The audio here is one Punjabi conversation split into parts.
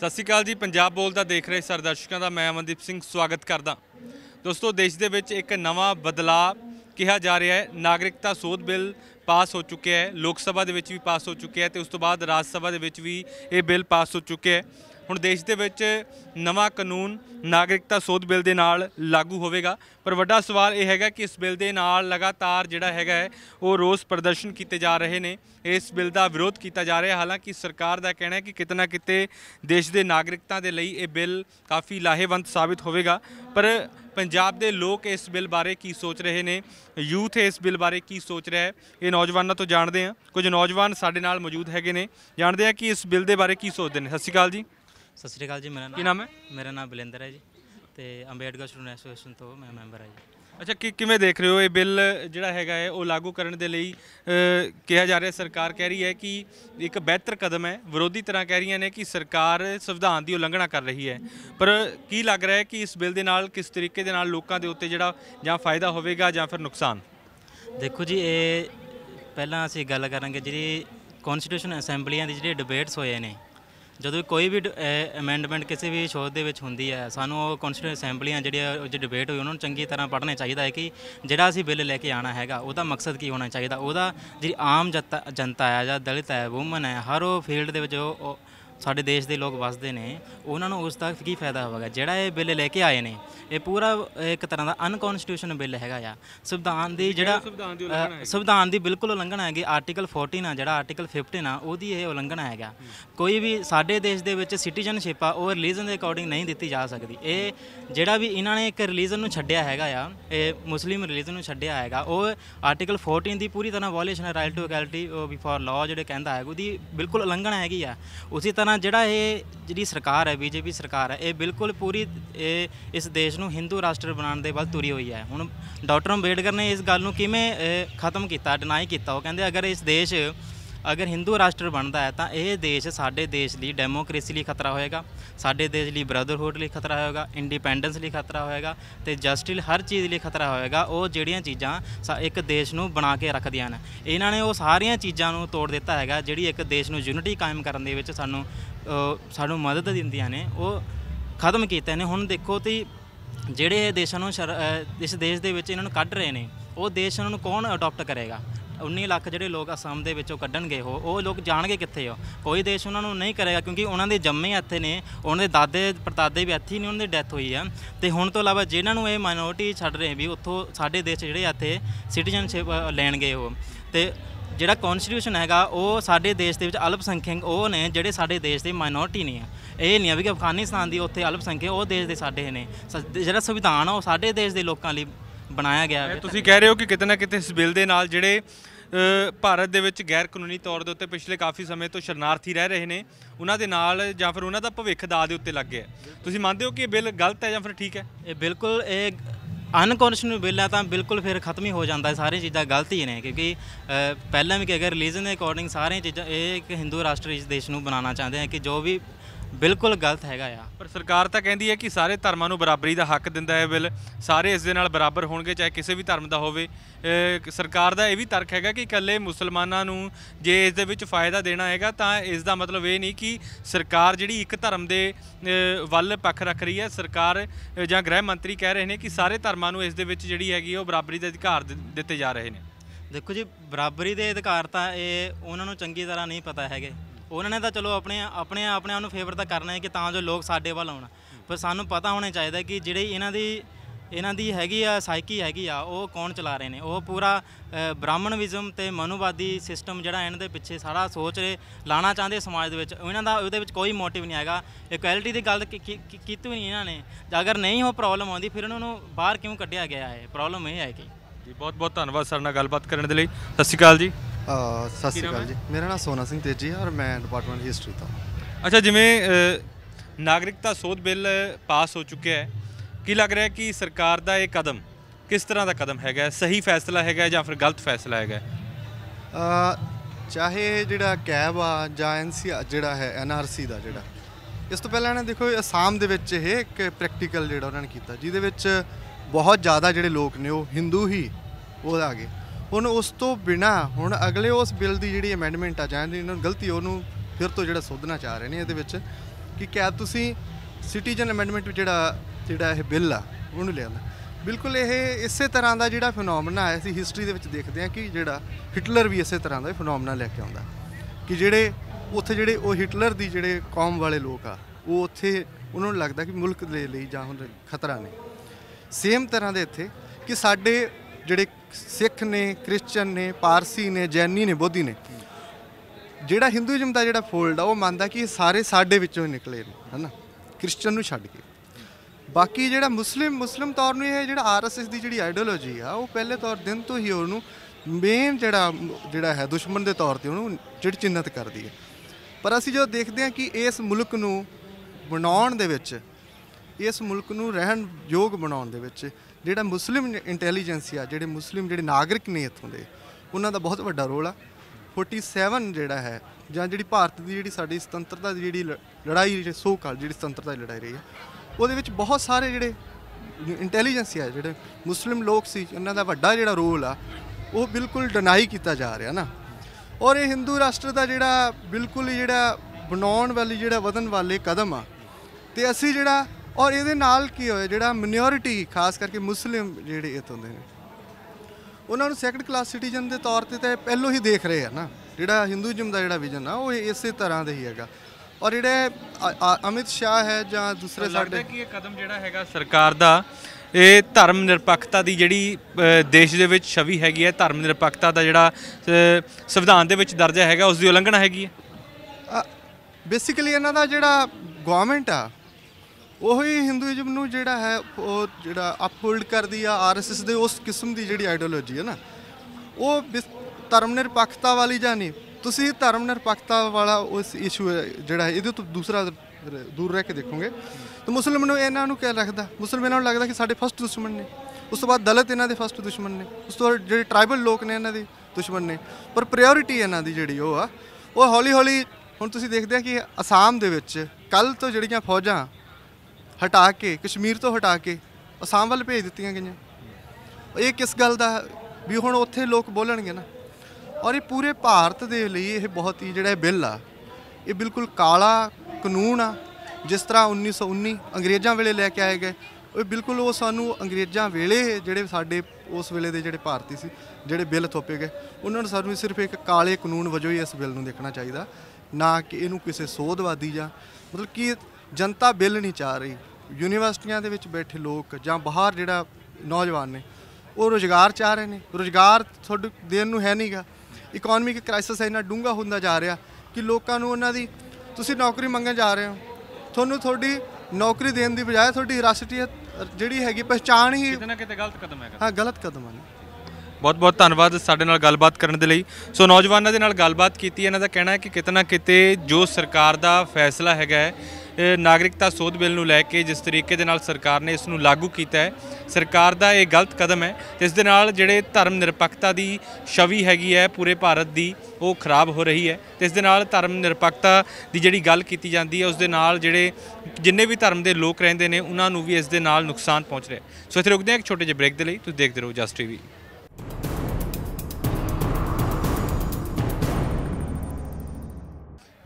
ਸਤਿ ਸ਼੍ਰੀ ਅਕਾਲ ਜੀ ਪੰਜਾਬ ਬੋਲਦਾ ਦੇਖ ਰਹੇ ਸਾਰੇ ਦਰਸ਼ਕਾਂ ਦਾ ਮੈਂ ਅਮਨਦੀਪ ਸਿੰਘ ਸਵਾਗਤ ਕਰਦਾ ਦੋਸਤੋ ਦੇਸ਼ ਦੇ ਵਿੱਚ ਇੱਕ ਨਵਾਂ ਬਦਲਾਅ ਕਿਹਾ ਜਾ ਰਿਹਾ ਹੈ ਨਾਗਰਿਕਤਾ ਸੋਧ ਬਿੱਲ ਪਾਸ ਹੋ ਚੁੱਕਿਆ ਹੈ ਲੋਕ ਸਭਾ ਦੇ ਵਿੱਚ ਵੀ ਪਾਸ ਹੋ ਚੁੱਕਿਆ ਹੈ ਤੇ ਉਸ ਤੋਂ ਬਾਅਦ ਰਾਜ ਸਭਾ ਦੇ ਵਿੱਚ ਵੀ ਇਹ ਬਿੱਲ ਪਾਸ ਹੋ ਚੁੱਕਿਆ ਹੈ ਹੁਣ ਦੇਸ਼ ਦੇ ਵਿੱਚ ਨਵਾਂ ਕਾਨੂੰਨ ਨਾਗਰਿਕਤਾ ਸੋਧ ਬਿੱਲ ਦੇ ਨਾਲ ਲਾਗੂ ਹੋਵੇਗਾ ਪਰ ਵੱਡਾ ਸਵਾਲ ਇਹ ਹੈਗਾ ਕਿ ਇਸ ਬਿੱਲ ਦੇ ਨਾਲ ਲਗਾਤਾਰ ਜਿਹੜਾ ਹੈਗਾ ਹੈ ਉਹ ਰੋਸ ਪ੍ਰਦਰਸ਼ਨ ਕੀਤੇ ਜਾ ਰਹੇ ਨੇ ਇਸ ਬਿੱਲ ਦਾ ਵਿਰੋਧ ਕੀਤਾ ਜਾ ਰਿਹਾ ਹਾਲਾਂਕਿ ਸਰਕਾਰ ਦਾ ਕਹਿਣਾ ਹੈ ਕਿ ਕਿਤਨਾ ਕਿਤੇ ਦੇਸ਼ ਦੇ ਨਾਗਰਿਕਤਾ ਦੇ ਲਈ ਇਹ ਬਿੱਲ ਕਾਫੀ ਲਾਹੇਵੰਦ ਸਾਬਿਤ ਹੋਵੇਗਾ ਪਰ ਪੰਜਾਬ ਦੇ ਲੋਕ ਇਸ ਬਿੱਲ ਬਾਰੇ ਕੀ ਸੋਚ ਰਹੇ ਨੇ ਯੂਥ ਇਸ ਬਿੱਲ ਬਾਰੇ ਕੀ ਸੋਚ ਰਿਹਾ ਹੈ ਇਹ ਨੌਜਵਾਨਾਂ ਤੋਂ ਜਾਣਦੇ ਆ ਕੁਝ ਨੌਜਵਾਨ ਸਾਡੇ ਨਾਲ ਮੌਜੂਦ ਹੈਗੇ ਨੇ ਜਾਣਦੇ ਆ ਕਿ ਇਸ ਬਿੱਲ ਦੇ ਬਾਰੇ ਕੀ ਸੋਚਦੇ ਨੇ ਸਤਿ ਸ਼੍ਰੀ ਅਕਾਲ ਜੀ ਸਤਿ ਸ਼੍ਰੀ ਅਕਾਲ ਜੀ ਮੇਰਾ ਨਾਮ ਕੀ ਨਾਮ ਹੈ ਮੇਰਾ ਨਾਮ ਬਲਿੰਦਰ ਹੈ ਜੀ ਤੇ ਅੰਬੇਡਕਰ ਸਟੂਡੈਂਟ ਐਸੋਸੀਏਸ਼ਨ ਤੋਂ ਮੈਂ ਮੈਂਬਰ ਹਾਂ ਜੀ ਅੱਛਾ ਕਿ ਕਿਵੇਂ ਦੇਖ ਰਹੇ ਹੋ ਇਹ ਬਿੱਲ ਜਿਹੜਾ ਹੈਗਾ ਹੈ ਉਹ ਲਾਗੂ ਕਰਨ ਦੇ ਲਈ ਕਿਹਾ ਜਾ ਰਿਹਾ ਸਰਕਾਰ ਕਹਿ ਰਹੀ ਹੈ ਕਿ ਇੱਕ ਬਿਹਤਰ ਕਦਮ ਹੈ ਵਿਰੋਧੀ ਤਰ੍ਹਾਂ ਕਹਿ ਰਹੀਆਂ ਨੇ ਕਿ ਸਰਕਾਰ ਸੰਵਿਧਾਨ ਦੀ ਉਲੰਘਣਾ ਕਰ ਰਹੀ ਹੈ ਪਰ ਕੀ ਲੱਗ ਰਿਹਾ ਹੈ ਕਿ ਇਸ ਬਿੱਲ ਦੇ ਨਾਲ ਕਿਸ ਤਰੀਕੇ ਦੇ ਨਾਲ ਲੋਕਾਂ ਦੇ ਉੱਤੇ ਜਿਹੜਾ ਜਾਂ ਫਾਇਦਾ ਹੋਵੇਗਾ ਜਾਂ ਫਿਰ ਨੁਕਸਾਨ ਦੇਖੋ ਜੀ ਇਹ ਪਹਿਲਾਂ ਅਸੀਂ ਗੱਲ ਕਰਾਂਗੇ ਜਿਹੜੀ ਕਨਸਟੀਟਿਊਸ਼ਨ ਅਸੈਂਬਲੀਆਂ ਦੀ ਜਿਹੜੇ ਡਿਬੇਟਸ ਹੋਏ ਨੇ ਜਦੋਂ ਕੋਈ ਵੀ ਅਮੈਂਡਮੈਂਟ ਕਿਸੇ ਵੀ ਸ਼ੋਅ ਦੇ ਵਿੱਚ ਹੁੰਦੀ ਹੈ ਸਾਨੂੰ ਉਹ ਕਨਸਟੀਟਿਊਂਟ ਅਸੈਂਬਲੀਆਂ ਜਿਹੜੀਆਂ ਉਹ ਡਿਬੇਟ ਹੋਈ ਉਹਨਾਂ ਨੂੰ ਚੰਗੀ ਤਰ੍ਹਾਂ ਪੜ੍ਹਨਾ ਚਾਹੀਦਾ ਹੈ ਕਿ ਜਿਹੜਾ ਅਸੀਂ ਬਿੱਲ ਲੈ ਕੇ ਆਣਾ ਹੈਗਾ ਉਹਦਾ ਮਕਸਦ ਕੀ ਹੋਣਾ ਚਾਹੀਦਾ ਉਹਦਾ ਜਿਹੜੀ ਆਮ ਜਨਤਾ ਹੈ ਜਾਂ ਦਲਿਤ ਹੈ ਔਮਨ ਹੈ ਹਰ ਉਹ ਫੀਲਡ ਦੇ ਵਿੱਚ ਉਹ ਸਾਡੇ ਦੇਸ਼ ਦੇ ਲੋਕ ਵਸਦੇ ਨੇ ਉਹਨਾਂ ਨੂੰ ਉਸ ਤੱਕ ਕੀ ਫਾਇਦਾ ਹੋਵੇਗਾ ਜਿਹੜਾ ਇਹ ਬਿੱਲ ਲੈ ਕੇ ਆਏ ਨੇ ਇਹ ਪੂਰਾ ਇੱਕ ਤਰ੍ਹਾਂ ਦਾ ਅਨਕਨਸਟੀਟਿਊਸ਼ਨਲ ਬਿੱਲ ਹੈਗਾ ਆ ਸੰਵਿਧਾਨ ਦੀ ਜਿਹੜਾ ਸੰਵਿਧਾਨ ਦੀ ਬਿਲਕੁਲ ਉਲੰਘਣਾ ਹੈਗੀ ਆਰਟੀਕਲ 14 ਆ ਜਿਹੜਾ ਆਰਟੀਕਲ 15 ਆ ਉਹਦੀ ਇਹ ਉਲੰਘਣਾ ਹੈਗਾ ਕੋਈ ਵੀ ਸਾਡੇ ਦੇਸ਼ ਦੇ ਵਿੱਚ ਸਿਟੀਜ਼ਨਸ਼ਿਪ ਆ ਉਹ ਰਿਲੀਜਨ ਦੇ ਅਕੋਰਡਿੰਗ ਨਹੀਂ ਦਿੱਤੀ ਜਾ ਸਕਦੀ ਇਹ ਜਿਹੜਾ ਵੀ ਇਹਨਾਂ ਨੇ ਇੱਕ ਰਿਲੀਜਨ ਨੂੰ ਛੱਡਿਆ ਹੈਗਾ ਆ ਇਹ ਮੁਸਲਿਮ ਰਿਲੀਜਨ ਨੂੰ ਛੱਡਿਆ ਹੈਗਾ ਉਹ ਆਰਟੀਕਲ 14 ਦੀ ਪੂਰੀ ਤਰ੍ਹਾਂ ਵਾਇਲੇਸ਼ਨ ਹੈ right to equality before law ਜਿਹੜੇ ਕਹਿੰਦਾ ਹੈ ਉਹਦੀ ਬਿਲਕੁਲ ਉਲੰਘਣਾ ਹੈਗੀ ਆ ਉਸੇ ਤਰ੍ਹਾਂ ਮੈਂ ਜਿਹੜਾ ਇਹ ਜਿਹੜੀ ਸਰਕਾਰ ਹੈ ਬੀਜੇਪੀ ਸਰਕਾਰ ਹੈ ਇਹ ਬਿਲਕੁਲ ਪੂਰੀ ਇਹ ਇਸ ਦੇਸ਼ ਨੂੰ ਹਿੰਦੂ ਰਾਸ਼ਟਰ ਬਣਾਉਣ ਦੇ ਵੱਲ ਤੁਰੀ ਹੋਈ ਹੈ ਹੁਣ ਡਾਕਟਰ ਅੰਬੇਡਕਰ ਨੇ ਇਸ ਗੱਲ ਨੂੰ ਕਿਵੇਂ ਖਤਮ ਕੀਤਾ ਡਿਨਾਈ ਕੀਤਾ ਉਹ ਕਹਿੰਦੇ ਅਗਰ ਇਸ ਦੇਸ਼ ਅਗਰ ਹਿੰਦੂ ਰਾਸ਼ਟਰ ਬਣਦਾ ਹੈ ਤਾਂ ਇਹ ਦੇਸ਼ ਸਾਡੇ ਦੇਸ਼ ਲਈ ਡੈਮੋਕ੍ਰੇਸੀ ਲਈ ਖਤਰਾ ਹੋਏਗਾ ਸਾਡੇ ਦੇਸ਼ ਲਈ ਬ੍ਰਦਰਹੁੱਡ ਲਈ ਖਤਰਾ ਹੋਏਗਾ ਇੰਡੀਪੈਂਡੈਂਸ ਲਈ ਖਤਰਾ ਹੋਏਗਾ ਤੇ ਜਸਟਿਸ ਹਰ ਚੀਜ਼ ਲਈ ਖਤਰਾ ਹੋਏਗਾ ਉਹ ਜਿਹੜੀਆਂ ਚੀਜ਼ਾਂ ਇੱਕ ਦੇਸ਼ ਨੂੰ ਬਣਾ ਕੇ ਰੱਖਦੀਆਂ ਨੇ ਇਹਨਾਂ ਨੇ ਉਹ ਸਾਰੀਆਂ ਚੀਜ਼ਾਂ ਨੂੰ ਤੋੜ ਦਿੱਤਾ ਹੈਗਾ ਜਿਹੜੀ ਇੱਕ ਦੇਸ਼ ਨੂੰ ਯੂਨਿਟੀ ਕਾਇਮ ਕਰਨ ਦੇ ਵਿੱਚ ਸਾਨੂੰ ਸਾਨੂੰ ਮਦਦ ਦਿੰਦੀਆਂ ਨੇ ਉਹ ਖਤਮ ਕੀਤੇ ਨੇ ਹੁਣ ਦੇਖੋ ਤੇ ਜਿਹੜੇ ਇਹ ਦੇਸ਼ਾਂ ਨੂੰ ਇਸ ਦੇਸ਼ ਦੇ ਵਿੱਚ ਇਹਨਾਂ ਨੂੰ ਕੱਢ ਰਹੇ ਨੇ ਉਹ ਦੇਸ਼ ਉਹਨਾਂ ਨੂੰ ਕੌਣ ਅਡਾਪਟ ਕਰੇਗਾ 19 ਲੱਖ ਜਿਹੜੇ ਲੋਕ ਅਸਾਮ ਦੇ ਵਿੱਚੋਂ ਕੱਢਣਗੇ ਉਹ ਉਹ ਲੋਕ ਜਾਣਗੇ ਕਿੱਥੇ ਹੋ ਕੋਈ ਦੇਸ਼ ਉਹਨਾਂ ਨੂੰ ਨਹੀਂ ਕਰੇਗਾ ਕਿਉਂਕਿ ਉਹਨਾਂ ਦੇ ਜੰਮੇ ਇੱਥੇ ਨੇ ਉਹਨਾਂ ਦੇ ਦਾਦੇ ਪਰਦਾਦੇ ਵੀ ਇੱਥੇ ਨੇ ਉਹਨਾਂ ਦੀ ਡੈਥ ਹੋਈ ਆ ਤੇ ਹੁਣ ਤੋਂ ਇਲਾਵਾ ਜਿਨ੍ਹਾਂ ਨੂੰ ਇਹ ਮਾਈਨੋਰਟੀ ਛੱਡ ਰਹੇ ਵੀ ਉੱਥੋਂ ਸਾਡੇ ਦੇਸ਼ ਜਿਹੜੇ ਇੱਥੇ ਸਿਟੀਜ਼ਨਸ਼ਿਪ ਲੈਣਗੇ ਹੋ ਤੇ ਜਿਹੜਾ ਕਨਸਟੀਟਿਊਸ਼ਨ ਹੈਗਾ ਉਹ ਸਾਡੇ ਦੇਸ਼ ਦੇ ਵਿੱਚ ਅਲਪਸੰਖਿਅਕ ਉਹ ਨੇ ਜਿਹੜੇ ਸਾਡੇ ਦੇਸ਼ ਦੇ ਮਾਈਨੋਰਟੀ ਨਹੀਂ ਆ ਇਹ ਨਹੀਂ ਆ ਵੀ ਕਿ ਅਫਗਾਨਿਸਤਾਨ ਦੀ ਉੱਥੇ ਸੰਖਿਆ ਉਹ ਦੇਸ਼ ਦੇ ਸਾਡੇ ਨੇ ਜਿਹੜਾ ਸੰਵਿਧਾਨ ਆ ਉਹ ਸਾਡੇ ਦੇਸ਼ ਦੇ ਲੋਕਾਂ ਲਈ ਬਣਾਇਆ ਗਿਆ ਹੈ ਤੁਸੀਂ ਕਹਿ ਰਹੇ ਹੋ ਕਿ ਕਿਤੇ ਨਾ ਕਿਤੇ ਇਸ ਬਿੱਲ ਦੇ ਨਾਲ ਜਿਹੜੇ ਭਾਰਤ ਦੇ ਵਿੱਚ ਗੈਰ ਕਾਨੂੰਨੀ ਤੌਰ ਦੇ ਉੱਤੇ ਪਿਛਲੇ ਕਾਫੀ ਸਮੇਂ ਤੋਂ ਸ਼ਰਨਾਰਥੀ ਰਹਿ ਰਹੇ ਨੇ ਉਹਨਾਂ ਦੇ ਨਾਲ ਜਾਂ ਫਿਰ ਉਹਨਾਂ ਦਾ ਭਵਿੱਖ ਦਾ ਦੇ ਉੱਤੇ ਲੱਗ ਗਿਆ ਤੁਸੀਂ ਮੰਨਦੇ ਹੋ ਕਿ ਇਹ ਬਿੱਲ ਗਲਤ ਹੈ ਜਾਂ ਫਿਰ ਠੀਕ ਹੈ ਇਹ ਬਿਲਕੁਲ ਇਹ ਅਨਕੌਨਸ਼ਨਲ ਬਿੱਲ ਆ ਤਾਂ ਬਿਲਕੁਲ ਫਿਰ ਖਤਮ ਹੀ ਹੋ ਜਾਂਦਾ ਹੈ ਸਾਰੀਆਂ ਚੀਜ਼ਾਂ ਗਲਤ ਹੀ ਨੇ ਕਿਉਂਕਿ ਪਹਿਲਾਂ ਵੀ ਕਿਹਾ ਗਿਆ ਰਿਲੀਜਨ ਦੇ ਅਕੋਰਡਿੰਗ ਸਾਰੀਆਂ ਚੀਜ਼ਾਂ ਇਹ ਇੱਕ ਹਿੰਦੂ ਰਾਸ਼ਟਰੀ ਦੇਸ਼ ਨੂੰ ਬਣਾਉਣਾ ਚਾਹੁੰਦੇ ਆ ਕਿ ਜੋ ਵੀ ਬਿਲਕੁਲ ਗਲਤ ਹੈਗਾ ਆ ਪਰ ਸਰਕਾਰ ਤਾਂ ਕਹਿੰਦੀ ਹੈ ਕਿ ਸਾਰੇ ਧਰਮਾਂ ਨੂੰ ਬਰਾਬਰੀ ਦਾ ਹੱਕ ਦਿੰਦਾ ਹੈ ਬਿੱਲ ਸਾਰੇ ਇਸ ਦੇ ਨਾਲ ਬਰਾਬਰ ਹੋਣਗੇ ਚਾਹੇ ਕਿਸੇ ਵੀ ਧਰਮ ਦਾ ਹੋਵੇ ਸਰਕਾਰ ਦਾ ਇਹ ਵੀ ਤਰਕ ਹੈਗਾ ਕਿ ਇਕੱਲੇ ਮੁਸਲਮਾਨਾਂ ਨੂੰ ਜੇ ਇਸ ਦੇ ਵਿੱਚ ਫਾਇਦਾ ਦੇਣਾ ਹੈਗਾ ਤਾਂ ਇਸ ਦਾ ਮਤਲਬ ਇਹ ਨਹੀਂ ਕਿ ਸਰਕਾਰ ਜਿਹੜੀ ਇੱਕ ਧਰਮ ਦੇ ਵੱਲ ਪੱਖ ਰੱਖ ਰਹੀ ਹੈ ਸਰਕਾਰ ਜਾਂ ਗ੍ਰਹਿ ਮੰਤਰੀ ਕਹਿ ਰਹੇ ਨੇ ਕਿ ਸਾਰੇ ਧਰਮਾਂ ਨੂੰ ਇਸ ਦੇ ਵਿੱਚ ਜਿਹੜੀ ਹੈਗੀ ਉਹ ਬਰਾਬਰੀ ਦੇ ਅਧਿਕਾਰ ਦਿੱਤੇ ਜਾ ਰਹੇ ਨੇ ਦੇਖੋ ਜੀ ਬਰਾਬਰੀ ਦੇ ਅਧਿਕਾਰ ਤਾਂ ਇਹ ਉਹਨਾਂ ਨੂੰ ਚੰਗੀ ਤਰ੍ਹਾਂ ਨਹੀਂ ਪਤਾ ਹੈਗੇ ਉਹਨਾਂ ਨੇ ਤਾਂ ਚਲੋ ਆਪਣੇ ਆਪਣੇ ਆਪਣੇ ਆਪ ਨੂੰ ਫੇਵਰ ਤਾਂ ਕਰਨਾ ਹੈ ਕਿ ਤਾਂ ਜੋ ਲੋਕ ਸਾਡੇ ਵੱਲ ਆਉਣ ਪਰ ਸਾਨੂੰ ਪਤਾ ਹੋਣਾ ਚਾਹੀਦਾ ਕਿ ਜਿਹੜੇ ਇਹਨਾਂ ਦੀ ਇਹਨਾਂ ਦੀ ਹੈਗੀ ਆ ਸਾਈਕੀ ਹੈਗੀ ਆ ਉਹ ਕੌਣ ਚਲਾ ਰਹੇ ਨੇ ਉਹ ਪੂਰਾ ਬ੍ਰਾਹਮਣਵਿਜ਼ਮ ਤੇ ਮਨੁਵਾਦੀ ਸਿਸਟਮ ਜਿਹੜਾ ਇਹਨਾਂ ਦੇ ਪਿੱਛੇ ਸਾਰਾ ਸੋਚ ਰੇ ਲਾਣਾ ਚਾਹੁੰਦੇ ਸਮਾਜ ਦੇ ਵਿੱਚ ਇਹਨਾਂ ਦਾ ਉਹਦੇ ਵਿੱਚ ਕੋਈ ਮੋਟਿਵ ਨਹੀਂ ਹੈਗਾ ਇਕੁਐਲਿਟੀ ਦੀ ਗੱਲ ਕੀਤੀ ਨਹੀਂ ਇਹਨਾਂ ਨੇ ਅਗਰ ਨਹੀਂ ਉਹ ਪ੍ਰੋਬਲਮ ਆਉਂਦੀ ਫਿਰ ਉਹਨਾਂ ਨੂੰ ਬਾਹਰ ਕਿਉਂ ਕੱਢਿਆ ਗਿਆ ਹੈ ਪ੍ਰੋਬਲਮ ਇਹ ਹੈ ਕਿ ਜੀ ਬਹੁਤ ਬਹੁਤ ਧੰਨਵਾਦ ਸਰ ਨਾਲ ਗੱਲਬਾਤ ਕਰਨ ਦੇ ਲਈ ਸਤਿ ਸ਼੍ਰੀ ਅਕਾਲ ਜੀ ਸਤਿ ਸ਼੍ਰੀ ਅਕਾਲ ਜੀ ਮੇਰਾ ਨਾਮ ਸੋਨਾ ਸਿੰਘ ਤੇਜੀ ਹੈ ਔਰ ਮੈਂ ਡਿਪਾਰਟਮੈਂਟ ਹਿਸਟਰੀ ਤੋਂ ਅੱਛਾ ਜਿਵੇਂ ਨਾਗਰਿਕਤਾ ਸੋਧ ਬਿੱਲ ਪਾਸ ਹੋ ਚੁੱਕਿਆ ਹੈ ਕੀ ਲੱਗ ਰਿਹਾ ਕਿ ਸਰਕਾਰ ਦਾ ਇਹ ਕਦਮ ਕਿਸ ਤਰ੍ਹਾਂ ਦਾ ਕਦਮ ਹੈਗਾ ਸਹੀ ਫੈਸਲਾ ਹੈਗਾ ਜਾਂ ਫਿਰ ਗਲਤ ਫੈਸਲਾ ਹੈਗਾ ਚਾਹੇ ਜਿਹੜਾ ਕੈਬ ਆ ਜਾਂ ਐਨਸੀ ਜਿਹੜਾ ਹੈ ਐਨਆਰਸੀ ਦਾ ਜਿਹੜਾ ਇਸ ਤੋਂ ਪਹਿਲਾਂ ਨੇ ਦੇਖੋ ਅਸਾਮ ਦੇ ਵਿੱਚ ਇਹ ਇੱਕ ਪ੍ਰੈਕਟੀਕਲ ਜਿਹੜਾ ਉਹਨਾਂ ਨੇ ਕੀਤਾ ਜਿਹਦੇ ਵਿੱਚ ਬਹੁਤ ਜ਼ਿਆਦਾ ਜਿਹੜੇ ਲੋਕ ਨੇ ਉਹ ਹਿੰਦੂ ਹੀ ਉਹ ਆ ਗਏ ਹੁਣ ਉਸ ਤੋਂ ਬਿਨਾ ਹੁਣ ਅਗਲੇ ਉਸ ਬਿੱਲ ਦੀ ਜਿਹੜੀ ਅਮੈਂਡਮੈਂਟ ਆ ਜਾਂਦੀ ਇਹਨਾਂ ਨੂੰ ਗਲਤੀ ਉਹਨੂੰ ਫਿਰ ਤੋਂ ਜਿਹੜਾ ਸੋਧਣਾ ਚਾਹ ਰਹੇ ਨੇ ਇਹਦੇ ਵਿੱਚ ਕਿ ਕਿਆ ਤੁਸੀਂ ਸਿਟੀਜ਼ਨ ਅਮੈਂਡਮੈਂਟ ਜਿਹੜਾ ਜਿਹੜਾ ਇਹ ਬਿੱਲ ਆ ਉਹਨੂੰ ਲੈ ਲਿਆ ਬਿਲਕੁਲ ਇਹ ਇਸੇ ਤਰ੍ਹਾਂ ਦਾ ਜਿਹੜਾ ਫੀਨੋਮਨਾ ਆਇਆ ਸੀ ਹਿਸਟਰੀ ਦੇ ਵਿੱਚ ਦੇਖਦੇ ਆ ਕਿ ਜਿਹੜਾ ਹਿਟਲਰ ਵੀ ਇਸੇ ਤਰ੍ਹਾਂ ਦਾ ਫੀਨੋਮਨਾ ਲੈ ਕੇ ਆਉਂਦਾ ਕਿ ਜਿਹੜੇ ਉੱਥੇ ਜਿਹੜੇ ਉਹ ਹਿਟਲਰ ਦੀ ਜਿਹੜੇ ਕੌਮ ਵਾਲੇ ਲੋਕ ਆ ਉਹ ਉੱਥੇ ਉਹਨਾਂ ਨੂੰ ਲੱਗਦਾ ਕਿ ਮੁਲਕ ਦੇ ਲਈ ਜਾਂ ਹੁਣ ਖਤਰਾ ਨੇ ਸੇਮ ਤਰ੍ਹਾਂ ਦੇ ਇੱਥੇ ਕਿ ਸਾਡੇ ਜਿਹੜੇ ਸਿੱਖ ਨੇ ਕ੍ਰਿਸਚੀਅਨ ਨੇ ਪਾਰਸੀ ਨੇ ਜੈਨੀ ਨੇ ਬੋਧੀ ਨੇ ਜਿਹੜਾ ਹਿੰਦੂਇਜ਼ਮ ਦਾ ਜਿਹੜਾ ਫੋਲਡ ਆ ਉਹ ਮੰਨਦਾ ਕਿ ਇਹ ਸਾਰੇ ਸਾਡੇ ਵਿੱਚੋਂ ਹੀ ਨਿਕਲੇ ਨੇ ਹਨਾ ਕ੍ਰਿਸਚੀਅਨ ਨੂੰ ਛੱਡ ਕੇ ਬਾਕੀ ਜਿਹੜਾ ਮੁਸਲਿਮ ਮੁਸਲਿਮ ਤੌਰ ਨੂੰ ਇਹ ਜਿਹੜਾ ਆਰਐਸਐਸ ਦੀ ਜਿਹੜੀ ਆਈਡੀਓਲੋਜੀ ਆ ਉਹ ਪਹਿਲੇ ਤੌਰ ਦਿਨ ਤੋਂ ਹੀ ਉਹਨੂੰ ਮੇਨ ਜਿਹੜਾ ਜਿਹੜਾ ਹੈ ਦੁਸ਼ਮਣ ਦੇ ਤੌਰ ਤੇ ਉਹਨੂੰ ਚਿੜ ਚਿੰਨਤ ਕਰਦੀ ਹੈ ਪਰ ਅਸੀਂ ਜੋ ਦੇਖਦੇ ਹਾਂ ਕਿ ਇਸ ਮੁਲਕ ਨੂੰ ਬਣਾਉਣ ਦੇ ਵਿੱਚ ਇਸ ਮੁਲਕ ਨੂੰ ਰਹਿਣ ਯੋਗ ਬਣਾਉਣ ਦੇ ਵਿੱਚ ਜਿਹੜਾ ਮੁਸਲਿਮ ਆ ਜਿਹੜੇ ਮੁਸਲਿਮ ਜਿਹੜੇ ਨਾਗਰਿਕ ਨੇ ਇੱਥੋਂ ਦੇ ਉਹਨਾਂ ਦਾ ਬਹੁਤ ਵੱਡਾ ਰੋਲ ਆ 47 ਜਿਹੜਾ ਹੈ ਜਾਂ ਜਿਹੜੀ ਭਾਰਤ ਦੀ ਜਿਹੜੀ ਸਾਡੀ ਸੁਤੰਤਰਤਾ ਦੀ ਜਿਹੜੀ ਲੜਾਈ ਜਿਹੜੀ ਸੋ ਕਾਲ ਜਿਹੜੀ ਸੁਤੰਤਰਤਾ ਦੀ ਲੜਾਈ ਰਹੀ ਹੈ ਉਹਦੇ ਵਿੱਚ ਬਹੁਤ ਸਾਰੇ ਜਿਹੜੇ ਇੰਟੈਲੀਜੈਂਸੀ ਆ ਜਿਹੜੇ ਮੁਸਲਿਮ ਲੋਕ ਸੀ ਉਹਨਾਂ ਦਾ ਵੱਡਾ ਜਿਹੜਾ ਰੋਲ ਆ ਉਹ ਬਿਲਕੁਲ ਡਿਨਾਈ ਕੀਤਾ ਜਾ ਰਿਹਾ ਨਾ ਔਰ ਇਹ ਹਿੰਦੂ ਰਾਸ਼ਟਰ ਦਾ ਜਿਹੜਾ ਬਿਲਕੁਲ ਜਿਹੜਾ ਬਣਾਉਣ ਵਾਲੀ ਜਿਹੜਾ ਵਧਨ ਵਾਲੇ ਕਦਮ ਆ ਤੇ ਅਸੀਂ ਜਿਹੜਾ ਔਰ ਇਹਦੇ ਨਾਲ ਕੀ ਹੋਇਆ ਜਿਹੜਾ ਮਿਨੋਰਿਟੀ ਖਾਸ ਕਰਕੇ ਮੁਸਲਿਮ ਜਿਹੜੇ ਇਥੋਂ ਦੇ ਨੇ ਉਹਨਾਂ ਨੂੰ ਸੈਕੰਡ ਕਲਾਸ ਸਿਟੀਜ਼ਨ ਦੇ ਤੌਰ ਤੇ ਤਾਂ ਪਹਿਲੋਂ ਹੀ ਦੇਖ ਰਹੇ ਆ ਨਾ ਜਿਹੜਾ ਹਿੰਦੂਇਜ਼ਮ ਦਾ ਜਿਹੜਾ ਵਿਜ਼ਨ ਆ ਉਹ ਇਸੇ ਤਰ੍ਹਾਂ ਦਾ ਹੀ ਹੈਗਾ ਔਰ ਜਿਹੜੇ ਅਮਿਤ ਸ਼ਾਹ ਹੈ ਜਾਂ ਦੂਸਰੇ ਸਾਡੇ ਕਿ ਇਹ ਕਦਮ ਜਿਹੜਾ ਹੈਗਾ ਸਰਕਾਰ ਦਾ ਇਹ ਧਰਮ ਨਿਰਪੱਖਤਾ ਦੀ ਜਿਹੜੀ ਦੇਸ਼ ਦੇ ਵਿੱਚ ਛਵੀ ਹੈਗੀ ਹੈ ਧਰਮ ਨਿਰਪੱਖਤਾ ਦਾ ਜਿਹੜਾ ਸੰਵਿਧਾਨ ਦੇ ਵਿੱਚ ਦਰਜਾ ਹੈਗਾ ਉਸ ਦੀ ਉਲੰਘਣਾ ਹੈਗੀ ਹੈ ਬੇਸਿਕਲੀ ਇਹਨਾਂ ਦਾ ਜਿਹੜਾ ਗਵਰਨਮੈਂਟ ਆ ਉਹੀ ਹਿੰਦੂਇਜ਼ਮ ਨੂੰ ਜਿਹੜਾ ਹੈ ਉਹ ਜਿਹੜਾ ਅਪਹੋਲਡ ਕਰਦੀ ਆ ਆਰਐਸਐਸ ਦੇ ਉਸ ਕਿਸਮ ਦੀ ਜਿਹੜੀ ਆਈਡੀਓਲੋਜੀ ਹੈ ਨਾ ਉਹ ਧਰਮ ਨਿਰਪੱਖਤਾ ਵਾਲੀ ਜਾਂ ਨਹੀਂ ਤੁਸੀਂ ਧਰਮ ਨਿਰਪੱਖਤਾ ਵਾਲਾ ਉਸ ਇਸ਼ੂ ਜਿਹੜਾ ਹੈ ਇਹਦੇ ਤੋਂ ਦੂਸਰਾ ਦੂਰ ਰਹਿ ਕੇ ਦੇਖੋਗੇ ਤਾਂ ਮੁਸਲਮਾਨ ਨੂੰ ਇਹਨਾਂ ਨੂੰ ਕਿਆ ਲੱਗਦਾ ਮੁਸਲਮਾਨਾਂ ਨੂੰ ਲੱਗਦਾ ਕਿ ਸਾਡੇ ਫਸਟ ਦੁਸ਼ਮਣ ਨੇ ਉਸ ਤੋਂ ਬਾਅਦ ਦਲਿਤ ਇਹਨਾਂ ਦੇ ਫਸਟ ਦੁਸ਼ਮਣ ਨੇ ਉਸ ਤੋਂ ਬਾਅਦ ਜਿਹੜੇ ਟ੍ਰਾਈਬਲ ਲੋਕ ਨੇ ਇਹਨਾਂ ਦੇ ਦੁਸ਼ਮਣ ਨੇ ਪਰ ਪ੍ਰਾਇੋਰਟੀ ਇਹਨਾਂ ਦੀ ਜਿਹੜੀ ਉਹ ਆ ਉਹ ਹੌਲੀ ਹੌਲੀ ਹੁਣ ਤੁਸੀਂ ਦੇਖਦੇ ਆ ਕਿ ਅਸਾਮ ਦੇ ਵਿੱਚ ਕੱਲ ਤੋਂ ਜਿਹੜੀਆਂ ਫੌਜਾਂ ਹਟਾ ਕੇ ਕਸ਼ਮੀਰ ਤੋਂ ਹਟਾ ਕੇ ਅਸਾਮ ਵੱਲ ਭੇਜ ਦਿੱਤੀਆਂ ਗਈਆਂ ਇਹ ਕਿਸ ਗੱਲ ਦਾ ਵੀ ਹੁਣ ਉੱਥੇ ਲੋਕ ਬੋਲਣਗੇ ਨਾ ਔਰ ਇਹ ਪੂਰੇ ਭਾਰਤ ਦੇ ਲਈ ਇਹ ਬਹੁਤ ਹੀ ਜਿਹੜਾ ਬਿੱਲ ਆ ਇਹ ਬਿਲਕੁਲ ਕਾਲਾ ਕਾਨੂੰਨ ਆ ਜਿਸ ਤਰ੍ਹਾਂ 1919 ਅੰਗਰੇਜ਼ਾਂ ਵੇਲੇ ਲੈ ਕੇ ਆਏ ਗਏ ਉਹ ਬਿਲਕੁਲ ਉਹ ਸਾਨੂੰ ਅੰਗਰੇਜ਼ਾਂ ਵੇਲੇ ਜਿਹੜੇ ਸਾਡੇ ਉਸ ਵੇਲੇ ਦੇ ਜਿਹੜੇ ਭਾਰਤੀ ਸੀ ਜਿਹੜੇ ਬਿੱਲ ਥੋਪੇ ਗਏ ਉਹਨਾਂ ਨੂੰ ਸਾਨੂੰ ਸਿਰਫ ਇੱਕ ਕਾਲੇ ਕਾਨੂੰਨ ਵਜੋਂ ਹੀ ਇਸ ਬਿੱਲ ਨੂੰ ਦੇਖਣਾ ਚਾਹੀਦਾ ਨਾ ਕਿ ਇਹਨੂੰ ਕਿਸੇ ਸੋਧਵਾਦੀ ਜਾਂ ਮਤਲਬ ਕਿ ਜਨਤਾ ਬਿੱਲ ਨਹੀਂ ਚਾਹ ਰਹੀ ਯੂਨੀਵਰਸਿਟੀਆਂ ਦੇ ਵਿੱਚ ਬੈਠੇ ਲੋਕ ਜਾਂ ਬਾਹਰ ਜਿਹੜਾ ਨੌਜਵਾਨ ਨੇ ਉਹ ਰੋਜ਼ਗਾਰ ਚਾਹ ਰਹੇ ਨੇ ਰੋਜ਼ਗਾਰ ਤੁਹਾਡੇ ਦੇਣ ਨੂੰ ਹੈ ਨਹੀਂਗਾ ਇਕਨੋਮਿਕ ਕ੍ਰਾਈਸਿਸ ਇੰਨਾ ਡੂੰਘਾ ਹੁੰਦਾ ਜਾ ਰਿਹਾ ਕਿ ਲੋਕਾਂ ਨੂੰ ਉਹਨਾਂ ਦੀ ਤੁਸੀਂ ਨੌਕਰੀ ਮੰਗਣ ਜਾ ਰਹੇ ਹੋ ਤੁਹਾਨੂੰ ਤੁਹਾਡੀ ਨੌਕਰੀ ਦੇਣ ਦੀ ਬਜਾਏ ਤੁਹਾਡੀ ਹਿਰਾਸਤੀਅਤ ਜਿਹੜੀ ਹੈਗੀ ਪਛਾਣ ਹੀ ਕਿਤੇ ਨਾ ਕਿਤੇ ਗਲਤ ਕਦਮ ਹੈਗਾ ਹਾਂ ਗਲਤ ਕਦਮ ਹੈ ਬਹੁਤ ਬਹੁਤ ਧੰਨਵਾਦ ਸਾਡੇ ਨਾਲ ਗੱਲਬਾਤ ਕਰਨ ਦੇ ਲਈ ਸੋ ਨੌਜਵਾਨਾਂ ਦੇ ਨਾਲ ਗੱਲਬਾਤ ਕੀਤੀ ਇਹਨਾਂ ਦਾ ਕਹਿਣਾ ਹੈ ਕਿ ਕਿਤਨਾ ਕਿਤੇ ਜੋ ਸਰਕਾਰ ਦਾ ਫੈਸਲਾ ਹੈਗਾ ਹੈ ਨਾਗਰਿਕਤਾ ਸੋਧ ਬਿੱਲ ਨੂੰ ਲੈ ਕੇ ਜਿਸ ਤਰੀਕੇ ਦੇ ਨਾਲ ਸਰਕਾਰ ਨੇ ਇਸ ਨੂੰ ਲਾਗੂ ਕੀਤਾ ਹੈ ਸਰਕਾਰ ਦਾ ਇਹ ਗਲਤ ਕਦਮ ਹੈ ਇਸ ਦੇ ਨਾਲ ਜਿਹੜੇ ਧਰਮ ਨਿਰਪੱਖਤਾ ਦੀ ਛਵੀ ਹੈਗੀ ਹੈ ਪੂਰੇ ਭਾਰਤ ਦੀ ਉਹ ਖਰਾਬ ਹੋ ਰਹੀ ਹੈ ਤੇ ਇਸ ਦੇ ਨਾਲ ਧਰਮ ਨਿਰਪੱਖਤਾ ਦੀ ਜਿਹੜੀ ਗੱਲ ਕੀਤੀ ਜਾਂਦੀ ਹੈ ਉਸ ਦੇ ਨਾਲ ਜਿਹੜੇ ਜਿੰਨੇ ਵੀ ਧਰਮ ਦੇ ਲੋਕ ਰਹਿੰਦੇ ਨੇ ਉਹਨਾਂ ਨੂੰ ਵੀ ਇਸ ਦੇ ਨਾਲ ਨੁਕਸਾਨ ਪਹੁੰਚ ਰਿਹਾ ਸੋ ਇੱਥੇ ਰੁਕਦੇ ਹਾਂ ਇੱਕ ਛੋਟੇ ਜਿਹੇ ਬ੍ਰੇਕ ਦੇ ਲਈ ਤੁਸੀਂ ਦੇਖਦੇ ਰਹੋ ਜਸਟ ਟੀਵੀ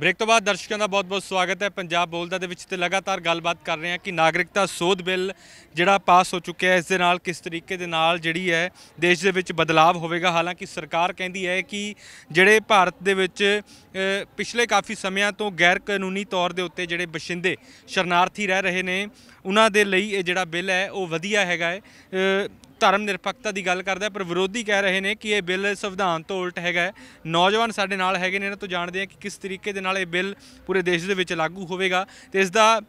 ਬ੍ਰੇਕ ਤੋਂ ਬਾਅਦ ਦਰਸ਼ਕਾਂ ਦਾ ਬਹੁਤ-ਬਹੁਤ ਸਵਾਗਤ ਹੈ ਪੰਜਾਬ ਬੋਲਦਾ ਦੇ ਵਿੱਚ ਤੇ ਲਗਾਤਾਰ ਗੱਲਬਾਤ ਕਰ ਰਹੇ ਹਾਂ ਕਿ ਨਾਗਰਿਕਤਾ ਸੋਧ ਬਿੱਲ ਜਿਹੜਾ ਪਾਸ ਹੋ ਚੁੱਕਿਆ ਹੈ ਇਸ ਦੇ ਨਾਲ ਕਿਸ ਤਰੀਕੇ ਦੇ ਨਾਲ ਜਿਹੜੀ ਹੈ ਦੇਸ਼ ਦੇ ਵਿੱਚ ਬਦਲਾਅ ਹੋਵੇਗਾ ਹਾਲਾਂਕਿ ਸਰਕਾਰ ਕਹਿੰਦੀ ਹੈ ਕਿ ਜਿਹੜੇ ਭਾਰਤ ਦੇ ਵਿੱਚ ਪਿਛਲੇ ਕਾਫੀ ਸਮਿਆਂ ਤੋਂ ਗੈਰ ਕਾਨੂੰਨੀ ਤੌਰ ਦੇ ਉੱਤੇ ਜਿਹੜੇ ਬਸ਼ਿੰਦੇ ਸ਼ਰਨਾਰਥੀ ਰਹਿ ਰਹੇ ਨੇ ਉਹਨਾਂ ਦੇ ਲਈ ਇਹ ਜਿਹੜਾ ਬਿੱਲ ਹੈ ਉਹ ਵਧੀਆ ਹੈਗਾ ਹੈ ਧਰਮ ਨਿਰਪੱਖਤਾ ਦੀ ਗੱਲ ਕਰਦਾ ਪਰ ਵਿਰੋਧੀ ਕਹਿ ਰਹੇ ਨੇ ਕਿ ਇਹ ਬਿੱਲ ਸੰਵਿਧਾਨ ਤੋਂ ਉਲਟ ਹੈਗਾ ਨੌਜਵਾਨ ਸਾਡੇ ਨਾਲ ਹੈਗੇ ਨੇ ਇਹਨਾਂ ਤੋਂ ਜਾਣਦੇ ਆ ਕਿ ਕਿਸ ਤਰੀਕੇ ਦੇ ਨਾਲ ਇਹ ਬਿੱਲ ਪੂਰੇ ਦੇਸ਼ ਦੇ ਵਿੱਚ ਲਾਗੂ ਹੋਵੇਗਾ ਤੇ ਇਸ ਦਾ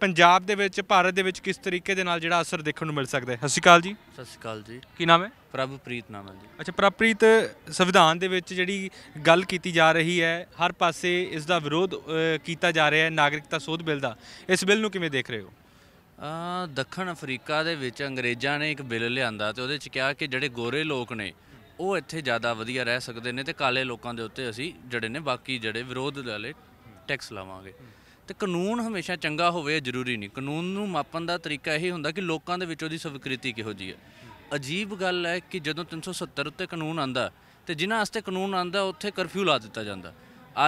ਪੰਜਾਬ ਦੇ ਵਿੱਚ ਭਾਰਤ ਦੇ ਵਿੱਚ ਕਿਸ ਤਰੀਕੇ ਦੇ ਨਾਲ ਜਿਹੜਾ ਅਸਰ ਦੇਖਣ ਨੂੰ ਮਿਲ ਸਕਦਾ ਹੈ ਸਤਿ ਸ਼੍ਰੀ ਅਕਾਲ ਜੀ ਸਤਿ ਸ਼੍ਰੀ ਅਕਾਲ ਜੀ ਕੀ ਨਾਮ ਹੈ ਪ੍ਰਭਪ੍ਰੀਤ ਨਾਮ ਹੈ ਜੀ ਅੱਛਾ ਪ੍ਰਭਪ੍ਰੀਤ ਸੰਵਿਧਾਨ ਦੇ ਵਿੱਚ ਜਿਹੜੀ ਗੱਲ ਕੀਤੀ ਜਾ ਰਹੀ ਹੈ ਹਰ ਪਾਸੇ ਇਸ ਦਾ ਵਿਰੋਧ ਕੀਤਾ ਜਾ ਰਿਹਾ ਹੈ ਨਾਗਰਿਕਤਾ ਸੋਧ ਬਿੱਲ ਦਾ ਇਸ ਬਿੱਲ ਨੂੰ ਕਿਵੇਂ ਦੇਖ ਰਹੇ ਹੋ ਦੱਖਣ ਅਫਰੀਕਾ ਦੇ ਵਿੱਚ ਅੰਗਰੇਜ਼ਾਂ ਨੇ ਇੱਕ ਬਿੱਲ ਲਿਆਂਦਾ ਤੇ ਉਹਦੇ ਚ ਕਿਹਾ ਕਿ ਜਿਹੜੇ ਗੋਰੇ ਲੋਕ ਨੇ ਉਹ ਇੱਥੇ ਜ਼ਿਆਦਾ ਵਧੀਆ ਰਹਿ ਸਕਦੇ ਨੇ ਤੇ ਕਾਲੇ ਲੋਕਾਂ ਦੇ ਉੱਤੇ ਅਸੀਂ ਜਿਹੜੇ ਨੇ ਬਾਕੀ ਜਿਹੜੇ ਵਿਰੋਧ ਵਾਲੇ ਟੈਕਸ ਲਾਵਾਂਗੇ ਤੇ ਕਾਨੂੰਨ ਹਮੇਸ਼ਾ ਚੰਗਾ ਹੋਵੇ ਜ਼ਰੂਰੀ ਨਹੀਂ ਕਾਨੂੰਨ ਨੂੰ ਮਾਪਣ ਦਾ ਤਰੀਕਾ ਇਹ ਹੁੰਦਾ ਕਿ ਲੋਕਾਂ ਦੇ ਵਿੱਚ ਉਹਦੀ ਸਵੀਕ੍ਰਿਤੀ ਕਿਹੋ ਜੀ ਹੈ ਅਜੀਬ ਗੱਲ ਹੈ ਕਿ ਜਦੋਂ 370 ਉੱਤੇ ਕਾਨੂੰਨ ਆਂਦਾ ਤੇ ਜਿਨ੍ਹਾਂ ਵਾਸਤੇ ਕਾਨੂੰਨ ਆਂਦਾ ਉੱਥੇ ਕਰਫਿਊ ਲਾ ਦਿੱਤਾ ਜਾਂਦਾ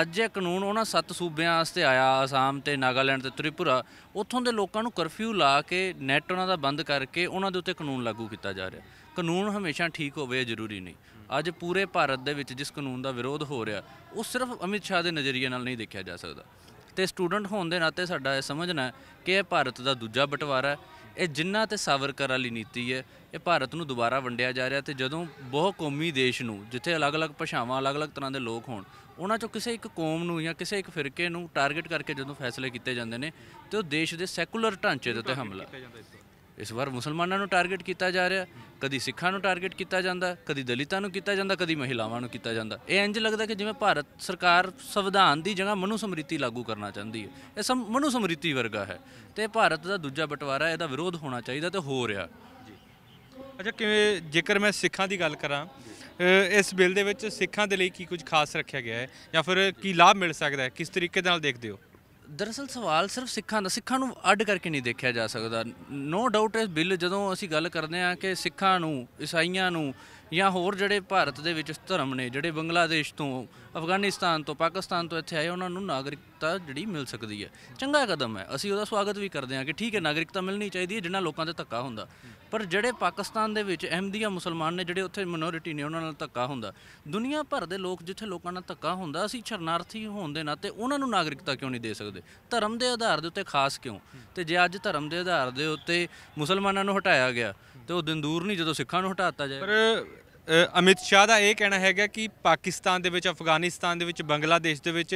ਅੱਜ ਇਹ ਕਾਨੂੰਨ ਉਹਨਾਂ ਸੱਤ ਸੂਬਿਆਂ ਵਾਸਤੇ ਆਇਆ ਆਸਾਮ ਤੇ ਨਾਗਾਲੈਂਡ ਤੇ ਤ੍ਰਿਪੁਰਾ ਉੱਥੋਂ ਦੇ ਲੋਕਾਂ ਨੂੰ ਕਰਫਿਊ ਲਾ ਕੇ ਨੈਟ ਉਹਨਾਂ ਦਾ ਬੰਦ ਕਰਕੇ ਉਹਨਾਂ ਦੇ ਉੱਤੇ ਕਾਨੂੰਨ ਲਾਗੂ ਕੀਤਾ ਜਾ ਰਿਹਾ ਕਾਨੂੰਨ ਹਮੇਸ਼ਾ ਠੀਕ ਹੋਵੇ ਜ਼ਰੂਰੀ ਨਹੀਂ ਅੱਜ ਪੂਰੇ ਭਾਰਤ ਦੇ ਵਿੱਚ ਜਿਸ ਕਾਨੂੰਨ ਦਾ ਵਿਰੋਧ ਹੋ ਰਿਹਾ ਉਹ ਸਿਰਫ ਅਮਿਤ ਸ਼ਾਹ ਦੇ ਨਜ਼ਰੀਏ ਨਾਲ ਨਹੀਂ ਦੇਖਿਆ ਜਾ ਸਕਦਾ ਤੇ ਸਟੂਡੈਂਟ ਹੋਣ ਦੇ ਨਾਤੇ ਸਾਡਾ ਇਹ ਸਮਝਣਾ ਕਿ ਇਹ ਭਾਰਤ ਦਾ ਦੂਜਾ ਬਟਵਾਰਾ ਹੈ ਇਹ ਜਿੰਨਾ ਤੇ ਸਾਵਰਕਰ ਵਾਲੀ ਨੀਤੀ ਹੈ ਇਹ ਭਾਰਤ ਨੂੰ ਦੁਬਾਰਾ ਵੰਡਿਆ ਜਾ ਰਿਹਾ ਤੇ ਜਦੋਂ ਬਹੁ ਕੌਮੀ ਦੇਸ਼ ਨੂੰ ਜਿੱਥੇ ਅਲੱਗ-ਅਲੱਗ ਭਾਸ਼ਾਵਾਂ ਅਲੱਗ-ਅਲੱਗ ਤਰ੍ਹਾਂ ਦੇ ਲੋਕ ਹੋਣ ਉਹਨਾਂ ਚੋਂ ਕਿਸੇ ਇੱਕ ਕੌਮ ਨੂੰ ਜਾਂ ਕਿਸੇ ਇੱਕ ਫਿਰਕੇ ਨੂੰ ਟਾਰਗੇਟ ਕਰਕੇ ਜਦੋਂ ਫੈਸਲੇ ਕੀਤੇ ਜਾਂਦੇ ਨੇ ਤੇ ਉਹ ਦੇਸ਼ ਦੇ ਸੈਕੂਲਰ ਢਾਂਚੇ ਦੇ ਉੱਤੇ ਹਮਲਾ ਇਸ ਵਾਰ ਮੁਸਲਮਾਨਾਂ ਨੂੰ ਟਾਰਗੇਟ ਕੀਤਾ ਜਾ ਰਿਹਾ ਕਦੀ ਸਿੱਖਾਂ ਨੂੰ ਟਾਰਗੇਟ ਕੀਤਾ ਜਾਂਦਾ ਕਦੀ ਦਲਿਤਾਂ ਨੂੰ ਕੀਤਾ ਜਾਂਦਾ ਕਦੀ ਮਹਿਲਾਵਾਂ ਨੂੰ ਕੀਤਾ ਜਾਂਦਾ ਇਹ ਇੰਜ ਲੱਗਦਾ ਕਿ ਜਿਵੇਂ ਭਾਰਤ ਸਰਕਾਰ ਸੰਵਿਧਾਨ ਦੀ ਜਗ੍ਹਾ ਮਨੂ ਸਮ੍ਰਿਤੀ ਲਾਗੂ ਕਰਨਾ ਚਾਹੁੰਦੀ ਹੈ ਇਹ ਮਨੂ ਸਮ੍ਰਿਤੀ ਵਰਗਾ ਹੈ ਤੇ ਭਾਰਤ ਦਾ ਦੂਜਾ ਬਟਵਾਰਾ ਇਹਦਾ ਵਿਰੋਧ ਹੋਣਾ ਚਾਹੀਦਾ ਤੇ ਹੋ ਰਿਹਾ ਅੱਛਾ ਕਿਵੇਂ ਜੇਕਰ ਮੈਂ ਸਿੱਖਾਂ ਦੀ ਗੱਲ ਕਰਾਂ ਇਸ ਬਿੱਲ ਦੇ ਵਿੱਚ ਸਿੱਖਾਂ ਦੇ ਲਈ ਕੀ ਕੁਝ ਖਾਸ ਰੱਖਿਆ ਗਿਆ ਹੈ ਜਾਂ ਫਿਰ ਕੀ ਲਾਭ ਮਿਲ ਸਕਦਾ ਹੈ ਕਿਸ ਤਰੀਕੇ ਨਾਲ ਦੇਖਦੇ ਹੋ ਦਰਅਸਲ ਸਵਾਲ ਸਿਰਫ ਸਿੱਖਾਂ ਦਾ ਸਿੱਖਾਂ ਨੂੰ ਅੱਡ ਕਰਕੇ ਨਹੀਂ ਦੇਖਿਆ ਜਾ ਸਕਦਾ ਨੋ ਡਾਊਟ ਇਸ ਬਿੱਲ ਜਦੋਂ ਅਸੀਂ ਗੱਲ ਕਰਦੇ ਹਾਂ ਕਿ ਸਿੱਖਾਂ ਨੂੰ ਈਸਾਈਆਂ ਨੂੰ ਜਾਂ ਹੋਰ ਜਿਹੜੇ ਭਾਰਤ ਦੇ ਵਿੱਚ ਧਰਮ ਨੇ ਜਿਹੜੇ ਬੰਗਲਾਦੇਸ਼ ਤੋਂ ਅਫਗਾਨਿਸਤਾਨ ਤੋਂ ਪਾਕਿਸਤਾਨ ਤੋਂ ਇੱਥੇ ਆਏ ਉਹਨਾਂ ਨੂੰ ਨਾਗਰਿਕਤਾ ਜਿਹੜੀ ਮਿਲ ਸਕਦੀ ਹੈ ਚੰਗਾ ਕਦਮ ਹੈ ਅਸੀਂ ਉਹਦਾ ਸਵਾਗਤ ਵੀ ਕਰਦੇ ਹਾਂ ਕਿ ਠੀਕ ਹੈ ਨਾਗਰਿਕਤਾ ਮਿਲਣੀ ਚਾਹੀਦੀ ਹੈ ਜਿਨ੍ਹਾਂ ਲੋਕਾਂ ਤੇ ਧੱਕਾ ਹੁੰਦਾ ਪਰ ਜਿਹੜੇ ਪਾਕਿਸਤਾਨ ਦੇ ਵਿੱਚ ਅਹਿਮਦੀਆ ਮੁਸਲਮਾਨ ਨੇ ਜਿਹੜੇ ਉੱਥੇ ਮਿਨੋਰਿਟੀ ਨੇ ਉਹਨਾਂ ਨਾਲ ਧੱਕਾ ਹੁੰਦਾ ਦੁਨੀਆ ਭਰ ਦੇ ਲੋਕ ਜਿੱਥੇ ਲੋਕਾਂ ਨਾਲ ਧੱਕਾ ਹੁੰਦਾ ਅਸੀਂ ਸ਼ਰਨਾਰਥੀ ਹੋਣ ਦੇ ਨਾਤੇ ਉਹਨਾਂ ਨੂੰ ਨਾਗਰਿਕਤਾ ਕਿਉਂ ਨਹੀਂ ਦੇ ਸਕਦੇ ਧਰਮ ਦੇ ਆਧਾਰ ਦੇ ਉੱਤੇ ਖਾਸ ਕਿਉਂ ਤੇ ਜੇ ਅੱਜ ਧਰਮ ਦੇ ਆਧਾਰ ਦੇ ਉੱਤੇ ਮੁਸਲਮਾਨਾਂ ਨੂੰ ਹਟਾਇਆ ਗਿਆ ਤੇ ਉਹ ਦਿਨ ਦੂਰ ਨਹੀਂ ਜਦੋਂ ਸਿੱਖਾਂ ਨੂੰ ਹਟਾਤਾ ਜਾਏ ਪਰ ਅਮਿਤ ਸ਼ਾਹ ਦਾ ਇਹ ਕਹਿਣਾ ਹੈਗਾ ਕਿ ਪਾਕਿਸਤਾਨ ਦੇ ਵਿੱਚ ਅਫਗਾਨਿਸਤਾਨ ਦੇ ਵਿੱਚ ਬੰਗਲਾਦੇਸ਼ ਦੇ ਵਿੱਚ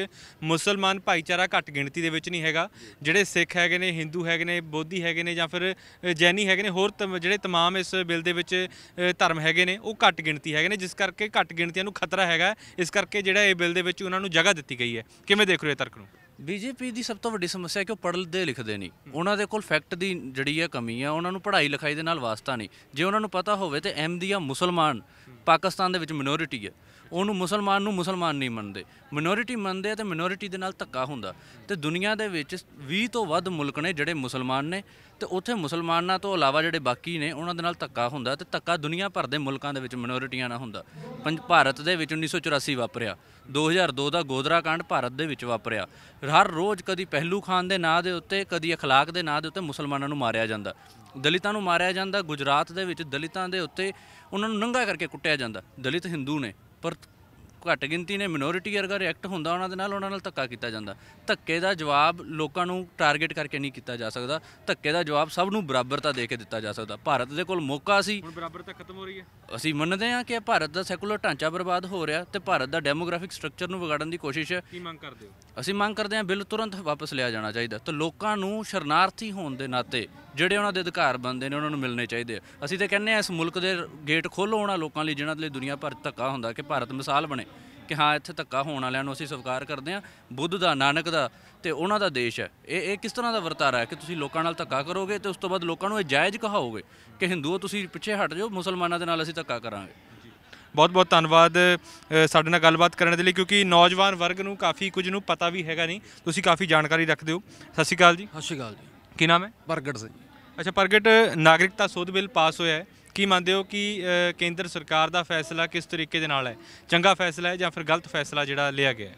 ਮੁਸਲਮਾਨ ਭਾਈਚਾਰਾ ਘੱਟ ਗਿਣਤੀ ਦੇ ਵਿੱਚ ਨਹੀਂ ਹੈਗਾ ਜਿਹੜੇ ਸਿੱਖ ਹੈਗੇ ਨੇ ਹਿੰਦੂ ਹੈਗੇ ਨੇ ਬੋਧੀ ਹੈਗੇ ਨੇ ਜਾਂ ਫਿਰ ਜੈਨੀ ਹੈਗੇ ਨੇ ਹੋਰ ਜਿਹੜੇ तमाम ਇਸ ਬਿੱਲ ਦੇ ਵਿੱਚ ਧਰਮ ਹੈਗੇ ਨੇ ਉਹ ਘੱਟ ਗਿਣਤੀ ਹੈਗੇ ਨੇ ਜਿਸ ਕਰਕੇ ਘੱਟ ਗਿਣਤੀਆਂ ਨੂੰ ਖਤਰਾ ਹੈਗਾ ਇਸ ਕਰਕੇ ਜਿਹੜਾ ਇਹ ਬਿੱਲ ਦੇ ਵਿੱਚ ਉਹਨਾਂ ਨੂੰ ਜਗ੍ਹਾ ਦਿੱਤੀ ਗਈ ਹੈ ਕਿਵੇਂ ਦੇਖ ਰਹੇ ਹੋ ਤਰਕ ਨੂੰ ਬੀਜੇਪੀ ਦੀ ਸਭ ਤੋਂ ਵੱਡੀ ਸਮੱਸਿਆ ਕਿ ਉਹ ਪੜ੍ਹਦੇ ਲਿਖਦੇ ਨਹੀਂ ਉਹਨਾਂ ਦੇ ਕੋਲ ਫੈਕਟ ਦੀ ਜਿਹੜੀ ਹੈ ਕਮੀ ਹੈ ਉਹਨਾਂ ਨੂੰ ਪੜ੍ਹਾਈ ਲਿਖਾਈ ਦੇ ਨਾਲ ਵਾਸਤਾ ਨਹੀਂ ਜੇ ਉਹਨਾਂ ਨੂੰ ਪਤਾ ਹੋਵੇ ਤੇ ਅਹਿਮਦੀਆ ਮੁਸਲਮਾਨ ਪਾਕਿਸਤਾਨ ਦੇ ਵਿੱਚ ਮਿਨੋਰਿਟੀ ਹੈ ਉਹਨੂੰ ਮੁਸਲਮਾਨ ਨੂੰ ਮੁਸਲਮਾਨ ਨਹੀਂ ਮੰਨਦੇ ਮਿਨੋਰਿਟੀ ਮੰਨਦੇ ਆ ਤੇ ਮਿਨੋਰਿਟੀ ਦੇ ਨਾਲ ਧੱਕਾ ਹੁੰਦਾ ਤੇ ਦੁਨੀਆ ਦੇ ਵਿੱਚ 20 ਤੋਂ ਵੱਧ ਮੁਲਕ ਨੇ ਜਿਹੜੇ ਮੁਸਲਮਾਨ ਨੇ ਤੇ ਉੱਥੇ ਮੁਸਲਮਾਨਾਂ ਤੋਂ ਇਲਾਵਾ ਜਿਹੜੇ ਬਾਕੀ ਨੇ ਉਹਨਾਂ ਦੇ ਨਾਲ ਧੱਕਾ ਹੁੰਦਾ ਤੇ ਧੱਕਾ ਦੁਨੀਆ ਭਰ ਦੇ ਮੁਲਕਾਂ ਦੇ ਵਿੱਚ ਮਿਨੋਰਿਟੀਆਂ ਨਾਲ ਹੁੰਦਾ ਪੰਜ ਭਾਰਤ ਦੇ ਵਿੱਚ 1984 ਵਾਪਰਿਆ 2002 ਦਾ ਗੋਦਰਾ ਕਾਂਡ ਭਾਰਤ ਦੇ ਵਿੱਚ ਵਾਪਰਿਆ ਹਰ ਰੋਜ਼ ਕਦੀ ਪਹਿਲੂ ਖਾਨ ਦੇ ਨਾਂ ਦੇ ਉੱਤੇ ਕਦੀ اخلاق ਦੇ ਨਾਂ ਦੇ ਉੱਤੇ ਮੁਸਲਮਾਨਾਂ ਨੂੰ ਮਾਰਿਆ ਜਾਂਦਾ ਦਲਿਤਾਂ ਨੂੰ ਮਾਰਿਆ ਜਾਂਦਾ ਗੁਜਰਾਤ ਦੇ ਵਿੱਚ ਦਲਿਤਾਂ ਦੇ ਉੱਤੇ ਉਹਨਾਂ ਨੂੰ ਨੰਗਾ ਕਰਕੇ ਕੁੱਟਿਆ ਜਾਂਦਾ ਦਲਿਤ ਹਿੰਦੂ ਨੇ ਪਰ ਘੱਟ ਗਿਣਤੀ ਨੇ ਮਿਨੋਰਿਟੀ ਵਰਗਾ ਰਿਐਕਟ ਹੁੰਦਾ ਉਹਨਾਂ ਦੇ ਨਾਲ ਉਹਨਾਂ ਨਾਲ ਧੱਕਾ ਕੀਤਾ ਜਾਂਦਾ ਧੱਕੇ ਦਾ ਜਵਾਬ ਲੋਕਾਂ ਨੂੰ ਟਾਰਗੇਟ ਕਰਕੇ ਨਹੀਂ ਕੀਤਾ ਜਾ ਸਕਦਾ ਧੱਕੇ ਦਾ ਜਵਾਬ ਸਭ ਨੂੰ ਬਰਾਬਰਤਾ ਦੇ ਕੇ ਦਿੱਤਾ ਜਾ ਸਕਦਾ ਭਾਰਤ ਦੇ ਕੋਲ ਮੌਕਾ ਸੀ ਹੁਣ ਬਰਾਬਰਤਾ ਖਤਮ ਹੋ ਰਹੀ ਹੈ ਅਸੀਂ ਮੰਨਦੇ ਹਾਂ ਕਿ ਭਾਰਤ ਦਾ ਸੈਕੂਲਰ ਢਾਂਚਾ ਬਰਬਾਦ ਹੋ ਰਿਹਾ ਤੇ ਭਾਰਤ ਦਾ ਡੈਮੋਗ੍ਰਾਫਿਕ ਸਟਰਕਚਰ ਨੂੰ ਵਿਗਾੜਨ ਦੀ ਕੋਸ਼ਿਸ਼ ਹੈ ਕੀ ਮੰਗ ਕਰਦੇ ਹੋ ਅਸੀਂ ਮੰਗ ਕਰਦੇ ਹਾਂ ਬਿੱਲ ਤੁਰੰਤ ਵਾਪਸ ਲਿਆ ਜਾਣਾ ਚਾਹੀਦਾ ਤੇ ਲੋਕਾਂ ਨੂੰ ਸ਼ਰਨਾਰਥੀ ਹੋਣ ਦੇ ਨਾਤੇ ਜਿਹੜੇ ਉਹਨਾਂ ਦੇ ਅਧਿਕਾਰ ਬੰਦੇ ਨੇ ਉਹਨਾਂ ਨੂੰ ਮਿਲਣੇ ਚਾਹੀਦੇ ਅਸੀਂ ਤੇ ਕਹਿੰਦੇ ਆ ਇਸ ਮੁਲਕ ਦੇ ਗੇਟ ਖੋਲੋ ਉਹਨਾਂ ਲੋਕਾਂ ਲਈ ਜਿਨ੍ਹਾਂ ਦੇ ਲਈ ਦੁਨੀਆ ਭਰ ਧੱਕਾ ਹੁੰਦਾ ਕਿ ਭਾਰਤ ਮਿਸਾਲ ਬਣੇ ਕਿ ਹਾਂ ਇੱਥੇ ਧੱਕਾ ਹੋਣ ਵਾਲਿਆਂ ਨੂੰ ਅਸੀਂ ਸਵਾਰ ਕਰਦੇ ਹਾਂ ਬੁੱਧ ਦਾ ਨਾਨਕ ਦਾ ਤੇ ਉਹਨਾਂ ਦਾ ਦੇਸ਼ ਹੈ ਇਹ ਇਹ ਕਿਸ ਤਰ੍ਹਾਂ ਦਾ ਵਰਤਾਰਾ ਹੈ ਕਿ ਤੁਸੀਂ ਲੋਕਾਂ ਨਾਲ ਧੱਕਾ ਕਰੋਗੇ ਤੇ ਉਸ ਤੋਂ ਬਾਅਦ ਲੋਕਾਂ ਨੂੰ ਇਹ ਜਾਇਜ਼ ਕਹਾਓਗੇ ਕਿ ਹਿੰਦੂਓ ਤੁਸੀਂ ਪਿੱਛੇ ਹਟ ਜਾਓ ਮੁਸਲਮਾਨਾਂ ਦੇ ਨਾਲ ਅਸੀਂ ਧੱਕਾ ਕਰਾਂਗੇ ਬਹੁਤ ਬਹੁਤ ਧੰਨਵਾਦ ਸਾਡੇ ਨਾਲ ਗੱਲਬਾਤ ਕਰਨ ਦੇ ਲਈ ਕਿਉਂਕਿ ਨੌਜਵਾਨ ਵਰਗ ਨੂੰ ਕਾਫੀ ਕੁਝ ਨੂੰ ਪਤਾ ਵੀ ਹੈਗਾ ਨਹੀਂ ਤੁਸੀਂ ਕਾਫੀ ਜਾਣਕਾਰੀ ਰੱਖਦੇ ਹੋ ਸਤਿ ਸ਼੍ਰੀ ਅਕਾਲ ਜੀ ਸਤਿ ਸ਼੍ਰੀ ਅਕਾਲ ਜੀ ਕੀ ਨਾਮ ਹੈ ਪ੍ਰਗਟ ਸਿੰਘ ਅੱਛਾ ਪ੍ਰਗਟ ਨਾਗਰਿਕਤਾ ਸੋਧ ਬਿੱਲ ਪਾਸ ਹੋਇਆ ਹੈ ਕੀ ਮੰਨਦੇ ਹੋ ਕਿ ਕੇਂਦਰ ਸਰਕਾਰ ਦਾ ਫੈਸਲਾ ਕਿਸ ਤਰੀਕੇ ਦੇ ਨਾਲ ਹੈ ਚੰਗਾ ਫੈਸਲਾ ਹੈ ਜਾਂ ਫਿਰ ਗਲਤ ਫੈਸਲਾ ਜਿਹੜਾ ਲਿਆ ਗਿਆ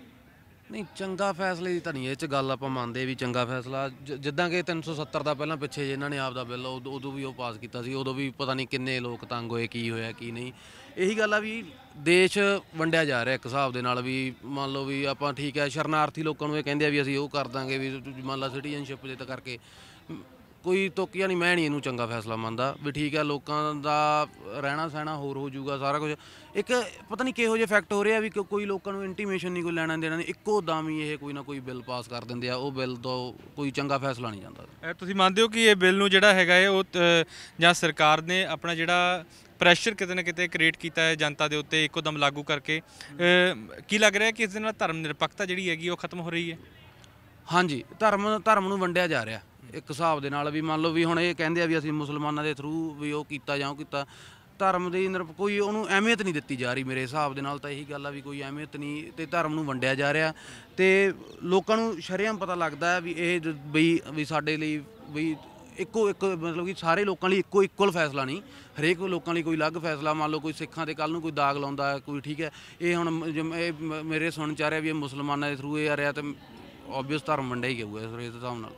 ਨਹੀਂ ਚੰਗਾ ਫੈਸਲੇ ਦੀ ਤਾਂ ਨਹੀਂ ਇਹ ਚ ਗੱਲ ਆਪਾਂ ਮੰਨਦੇ ਵੀ ਚੰਗਾ ਫੈਸਲਾ ਜਿੱਦਾਂ ਕਿ 370 ਦਾ ਪਹਿਲਾਂ ਪਿੱਛੇ ਜੇ ਇਹਨਾਂ ਨੇ ਆਪ ਦਾ ਬਿੱਲ ਉਦੋਂ ਵੀ ਉਹ ਪਾਸ ਕੀਤਾ ਸੀ ਉਦੋਂ ਵੀ ਪਤਾ ਨਹੀਂ ਕਿੰਨੇ ਲੋਕ ਤੰਗ ਹੋਏ ਕੀ ਹੋਇਆ ਕੀ ਨਹੀਂ ਇਹੀ ਗੱਲ ਆ ਵੀ ਦੇਸ਼ ਵੰਡਿਆ ਜਾ ਰਿਹਾ ਇੱਕ ਹਿਸਾਬ ਦੇ ਨਾਲ ਵੀ ਮੰਨ ਲਓ ਵੀ ਆਪਾਂ ਠੀਕ ਹੈ ਸ਼ਰਨਾਰਥੀ ਲੋਕਾਂ ਨੂੰ ਇਹ ਕਹਿੰਦੇ ਆ ਵੀ ਅਸੀਂ ਉਹ ਕਰ ਦਾਂਗੇ ਵੀ ਮੰਨ ਲਾ ਸਿਟੀਜ਼ਨਸ਼ਿਪ ਦੇ ਤਾਂ ਕਰਕੇ ਕੋਈ ਤੋਕਿਆ ਨਹੀਂ ਮੈਂ ਨਹੀਂ ਇਹਨੂੰ ਚੰਗਾ ਫੈਸਲਾ ਮੰਨਦਾ ਵੀ ਠੀਕ ਹੈ ਲੋਕਾਂ ਦਾ ਰਹਿਣਾ ਸਹਿਣਾ ਹੋਰ ਹੋ ਜਾਊਗਾ ਸਾਰਾ ਕੁਝ ਇੱਕ ਪਤਾ ਨਹੀਂ ਕਿਹੋ ਜਿਹੇ ਫੈਕਟ ਹੋ ਰਿਹਾ ਵੀ ਕੋਈ ਲੋਕਾਂ ਨੂੰ ਇੰਟੀਮੇਸ਼ਨ ਨਹੀਂ ਕੋਈ ਲੈਣਾ ਦੇਣਾ ਨਹੀਂ ਇੱਕੋ ਦਮ ਹੀ ਇਹ ਕੋਈ ਨਾ ਕੋਈ ਬਿੱਲ ਪਾਸ ਕਰ ਦਿੰਦੇ ਆ ਉਹ ਬਿੱਲ ਤੋਂ ਕੋਈ ਚੰਗਾ ਫੈਸਲਾ ਨਹੀਂ ਜਾਂਦਾ ਤੁਸੀਂ ਮੰਨਦੇ ਹੋ ਕਿ ਇਹ ਬਿੱਲ ਨੂੰ ਜਿਹੜਾ ਹੈਗਾ ਇਹ ਉਹ ਜਾਂ ਸਰਕਾਰ ਨੇ ਆਪਣਾ ਜਿਹੜਾ ਪ੍ਰੈਸ਼ਰ ਕਿਤੇ ਨਾ ਕਿਤੇ ਕ੍ਰੀਏਟ ਕੀਤਾ ਹੈ ਜਨਤਾ ਦੇ ਉੱਤੇ ਇੱਕੋ ਦਮ ਲਾਗੂ ਕਰਕੇ ਕੀ ਲੱਗ ਰਿਹਾ ਕਿ ਇਸ ਦੇ ਨਾਲ ਧਰਮ ਨਿਰਪੱਖਤਾ ਜਿਹੜੀ ਹੈਗੀ ਉਹ ਖਤਮ ਹੋ ਰਹੀ ਹੈ ਹਾਂਜੀ ਧਰਮ ਧਰਮ ਨੂੰ ਵੰਡਿਆ ਜਾ ਰਿਹਾ ਇੱਕ ਹਿਸਾਬ ਦੇ ਨਾਲ ਵੀ ਮੰਨ ਲਓ ਵੀ ਹੁਣ ਇਹ ਕਹਿੰਦੇ ਆ ਵੀ ਅਸੀਂ ਮੁਸਲਮਾਨਾਂ ਦੇ ਥਰੂ ਵੀ ਉਹ ਕੀਤਾ ਜਾਂ ਉਹ ਕੀਤਾ ਧਰਮ ਦੇ ਅੰਦਰ ਕੋਈ ਉਹਨੂੰ ਅਹਿਮੀਅਤ ਨਹੀਂ ਦਿੱਤੀ ਜਾ ਰਹੀ ਮੇਰੇ ਹਿਸਾਬ ਦੇ ਨਾਲ ਤਾਂ ਇਹੀ ਗੱਲ ਆ ਵੀ ਕੋਈ ਅਹਿਮੀਅਤ ਨਹੀਂ ਤੇ ਧਰਮ ਨੂੰ ਵੰਡਿਆ ਜਾ ਰਿਹਾ ਤੇ ਲੋਕਾਂ ਨੂੰ ਸ਼ਰਿਆਮ ਪਤਾ ਲੱਗਦਾ ਵੀ ਇਹ ਵੀ ਵੀ ਸਾਡੇ ਲਈ ਵੀ ਇੱਕੋ ਇੱਕ ਮਤਲਬ ਕਿ ਸਾਰੇ ਲੋਕਾਂ ਲਈ ਇੱਕੋ ਇਕੁਅਲ ਫੈਸਲਾ ਨਹੀਂ ਹਰੇਕ ਲੋਕਾਂ ਲਈ ਕੋਈ ਅਲੱਗ ਫੈਸਲਾ ਮੰਨ ਲਓ ਕੋਈ ਸਿੱਖਾਂ ਦੇ ਕੱਲ ਨੂੰ ਕੋਈ ਦਾਗ ਲਾਉਂਦਾ ਕੋਈ ਠੀਕ ਹੈ ਇਹ ਹੁਣ ਇਹ ਮੇਰੇ ਸੁਣ ਚ ਆ ਰਿਹਾ ਵੀ ਇਹ ਮੁਸਲਮਾਨਾਂ ਦੇ ਥਰੂ ਇਹ ਆ ਰਿਹਾ ਤੇ ਆਬਵੀਅਸ ਧਰਮ ਵੰਡਿਆ ਹੀ ਗਿਆ ਇਸ ਹਿਸਾਬ ਨਾਲ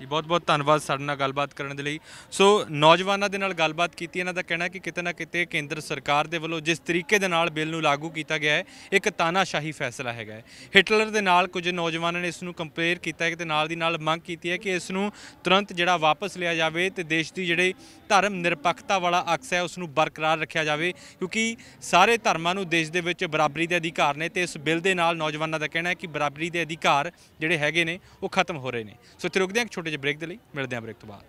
ਜੀ ਬਹੁਤ ਬਹੁਤ ਧੰਨਵਾਦ ਸਾਡੇ ਨਾਲ ਗੱਲਬਾਤ ਕਰਨ ਦੇ ਲਈ ਸੋ ਨੌਜਵਾਨਾਂ ਦੇ ਨਾਲ ਗੱਲਬਾਤ ਕੀਤੀ ਇਹਨਾਂ ਦਾ ਕਹਿਣਾ ਕਿ ਕਿਤੇ ਨਾ ਕਿਤੇ ਕੇਂਦਰ ਸਰਕਾਰ ਦੇ ਵੱਲੋਂ ਜਿਸ ਤਰੀਕੇ ਦੇ ਨਾਲ ਬਿੱਲ ਨੂੰ ਲਾਗੂ ਕੀਤਾ ਗਿਆ ਹੈ ਇੱਕ ਤਾਨਾਸ਼ਾਹੀ ਫੈਸਲਾ ਹੈਗਾ ਹੈ ਹਿਟਲਰ ਦੇ ਨਾਲ ਕੁਝ ਨੌਜਵਾਨਾਂ ਨੇ ਇਸ ਨੂੰ ਕੰਪੇਅਰ ਕੀਤਾ ਹੈ ਤੇ ਨਾਲ ਦੀ ਨਾਲ ਮੰਗ ਕੀਤੀ ਹੈ ਕਿ ਇਸ ਨੂੰ ਤੁਰੰਤ ਜਿਹੜਾ ਵਾਪਸ ਲਿਆ ਜਾਵੇ ਤੇ ਦੇਸ਼ ਦੀ ਜਿਹੜੇ ਧਰਮ ਨਿਰਪੱਖਤਾ ਵਾਲਾ ਅਕਸ ਹੈ ਉਸ ਨੂੰ ਬਰਕਰਾਰ ਰੱਖਿਆ ਜਾਵੇ ਕਿਉਂਕਿ ਸਾਰੇ ਧਰਮਾਂ ਨੂੰ ਦੇਸ਼ ਦੇ ਵਿੱਚ ਬਰਾਬਰੀ ਦੇ ਅਧਿਕਾਰ ਨੇ ਤੇ ਇਸ ਬਿੱਲ ਦੇ ਨਾਲ ਨੌਜਵਾਨਾਂ ਦਾ ਕਹਿਣਾ ਹੈ ਕਿ ਬਰਾਬਰੀ ਦੇ ਅਧਿਕਾਰ ਜਿਹੜੇ ਹੈਗੇ ਨੇ ਉਹ ਖਤਮ ਹੋ ਰਹੇ ਨੇ ਸੋ ਇੱਥੇ ਰੁਕਦੇ ਹਾਂ ਇੱਕ ਛੋਟੇ ਜਿਹੇ ਬ੍ਰੇਕ ਦੇ ਲਈ ਮਿਲਦੇ ਹਾਂ ਬ੍ਰੇਕ ਤੋਂ ਬਾਅਦ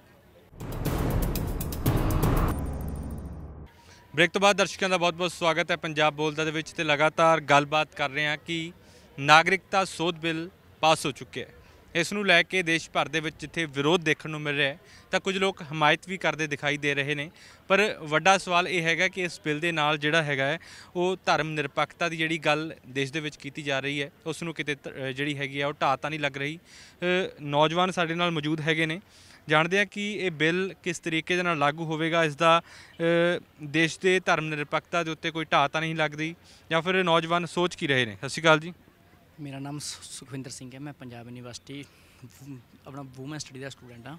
ਬ੍ਰੇਕ ਤੋਂ ਬਾਅਦ ਦਰਸ਼ਕਾਂ ਦਾ ਬਹੁਤ-ਬਹੁਤ ਸਵਾਗਤ ਹੈ ਪੰਜਾਬ ਬੋਲਦਾ ਦੇ ਵਿੱਚ ਤੇ ਲਗਾਤਾਰ ਗੱਲਬਾਤ ਕਰ ਰਹੇ ਹਾਂ ਕਿ ਨਾਗਰਿਕਤਾ ਸੋਧ ਬਿੱਲ ਪਾਸ ਹੋ ਚੁੱਕਿਆ ਹੈ ਇਸ ਨੂੰ ਲੈ ਕੇ ਦੇਸ਼ ਭਰ ਦੇ ਵਿੱਚ ਜਿੱਥੇ ਵਿਰੋਧ ਦੇਖਣ ਨੂੰ ਮਿਲ ਰਿਹਾ ਹੈ ਤਾਂ ਕੁਝ ਲੋਕ ਹਮਾਇਤ ਵੀ ਕਰਦੇ ਦਿਖਾਈ ਦੇ ਰਹੇ ਨੇ ਪਰ ਵੱਡਾ ਸਵਾਲ ਇਹ ਹੈਗਾ ਕਿ ਇਸ ਬਿੱਲ ਦੇ ਨਾਲ ਜਿਹੜਾ ਹੈਗਾ ਹੈ ਉਹ ਧਰਮ ਨਿਰਪੱਖਤਾ ਦੀ ਜਿਹੜੀ ਗੱਲ ਦੇਸ਼ ਦੇ ਵਿੱਚ ਕੀਤੀ ਜਾ ਰਹੀ ਹੈ ਉਸ ਨੂੰ ਕਿਤੇ ਜਿਹੜੀ ਹੈਗੀ ਆ ਉਹ ਢਾਹ ਤਾਂ ਨਹੀਂ ਲੱਗ ਰਹੀ ਨੌਜਵਾਨ ਸਾਡੇ ਨਾਲ ਮੌਜੂਦ ਹੈਗੇ ਨੇ ਜਾਣਦੇ ਆ ਕਿ ਇਹ ਬਿੱਲ ਕਿਸ ਤਰੀਕੇ ਦੇ ਨਾਲ ਲਾਗੂ ਹੋਵੇਗਾ ਇਸ ਦਾ ਦੇਸ਼ ਦੇ ਧਰਮ ਨਿਰਪੱਖਤਾ ਦੇ ਉੱਤੇ ਕੋਈ ਢਾਹ ਤਾਂ ਨਹੀਂ ਲੱਗਦੀ ਜਾਂ ਫਿਰ ਨੌਜਵਾਨ ਸੋਚ ਕੀ ਰਹੇ ਨੇ ਸਤਿ ਸ਼੍ਰੀ ਅਕਾਲ ਜੀ ਮੇਰਾ ਨਾਮ ਸੁਖਵਿੰਦਰ ਸਿੰਘ ਹੈ ਮੈਂ ਪੰਜਾਬ ਯੂਨੀਵਰਸਿਟੀ ਆਪਣਾ ਵੂਮਨ ਸਟੱਡੀ ਦਾ ਸਟੂਡੈਂਟ ਹਾਂ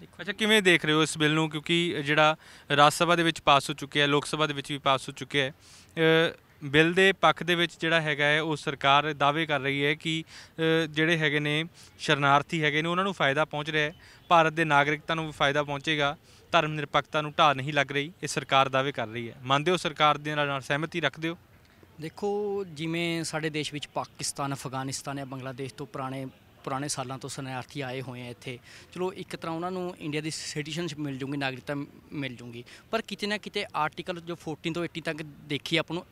ਦੇਖੋ ਅੱਛਾ ਕਿਵੇਂ ਦੇਖ ਰਹੇ ਹੋ ਇਸ ਬਿੱਲ ਨੂੰ ਕਿਉਂਕਿ ਜਿਹੜਾ ਰਾਜ ਸਭਾ ਦੇ ਵਿੱਚ ਪਾਸ ਹੋ ਚੁੱਕਿਆ ਹੈ ਲੋਕ ਸਭਾ ਦੇ ਵਿੱਚ ਵੀ ਪਾਸ ਹੋ ਚੁੱਕਿਆ ਹੈ ਬਿੱਲ ਦੇ ਪੱਖ ਦੇ ਵਿੱਚ ਜਿਹੜਾ ਹੈਗਾ ਹੈ ਉਹ ਸਰਕਾਰ ਦਾਅਵੇ ਕਰ ਰਹੀ ਹੈ ਕਿ ਜਿਹੜੇ ਹੈਗੇ ਨੇ ਸ਼ਰਨਾਰਥੀ ਹੈਗੇ ਨੇ ਉਹਨਾਂ ਨੂੰ ਫਾਇਦਾ ਪਹੁੰਚ ਰਿਹਾ ਹੈ ਭਾਰਤ ਦੇ ਨਾਗਰਿਕਤਾ ਨੂੰ ਵੀ ਫਾਇਦਾ ਪਹੁੰਚੇਗਾ ਧਰਮ ਨਿਰਪੱਖਤਾ ਨੂੰ ਢਾਹ ਨਹੀਂ ਲੱਗ ਰਹੀ ਇਹ ਸਰਕਾਰ ਦਾਅਵੇ ਕਰ ਰਹੀ ਹੈ ਮੰਨਦੇ ਹੋ ਸਰਕਾਰ ਦੇ ਨਾਲ ਸਹਿਮਤੀ ਰੱਖਦੇ ਹੋ ਦੇਖੋ ਜਿਵੇਂ ਸਾਡੇ ਦੇਸ਼ ਵਿੱਚ ਪਾਕਿਸਤਾਨ ਅਫਗਾਨਿਸਤਾਨ ਜਾਂ ਬੰਗਲਾਦੇਸ਼ ਤੋਂ ਪੁਰਾਣੇ ਪੁਰਾਣੇ ਸਾਲਾਂ ਤੋਂ ਸਨਿਆਰਥੀ ਆਏ ਹੋਏ ਆ ਇੱਥੇ ਚਲੋ ਇੱਕ ਤਰ੍ਹਾਂ ਉਹਨਾਂ ਨੂੰ ਇੰਡੀਆ ਦੀ ਸਿਟੀਜ਼ਨਸ਼ਿਪ ਮਿਲ ਜੂਗੀ ਨਾਗਰਿਕਤਾ ਮਿਲ ਜੂਗੀ ਪਰ ਕਿਤੇ ਨਾ ਕਿਤੇ ਆਰਟੀਕਲ ਜੋ 14 ਤੋਂ 80 ਤੱਕ ਦੇਖੀ ਆਪ ਨੂੰ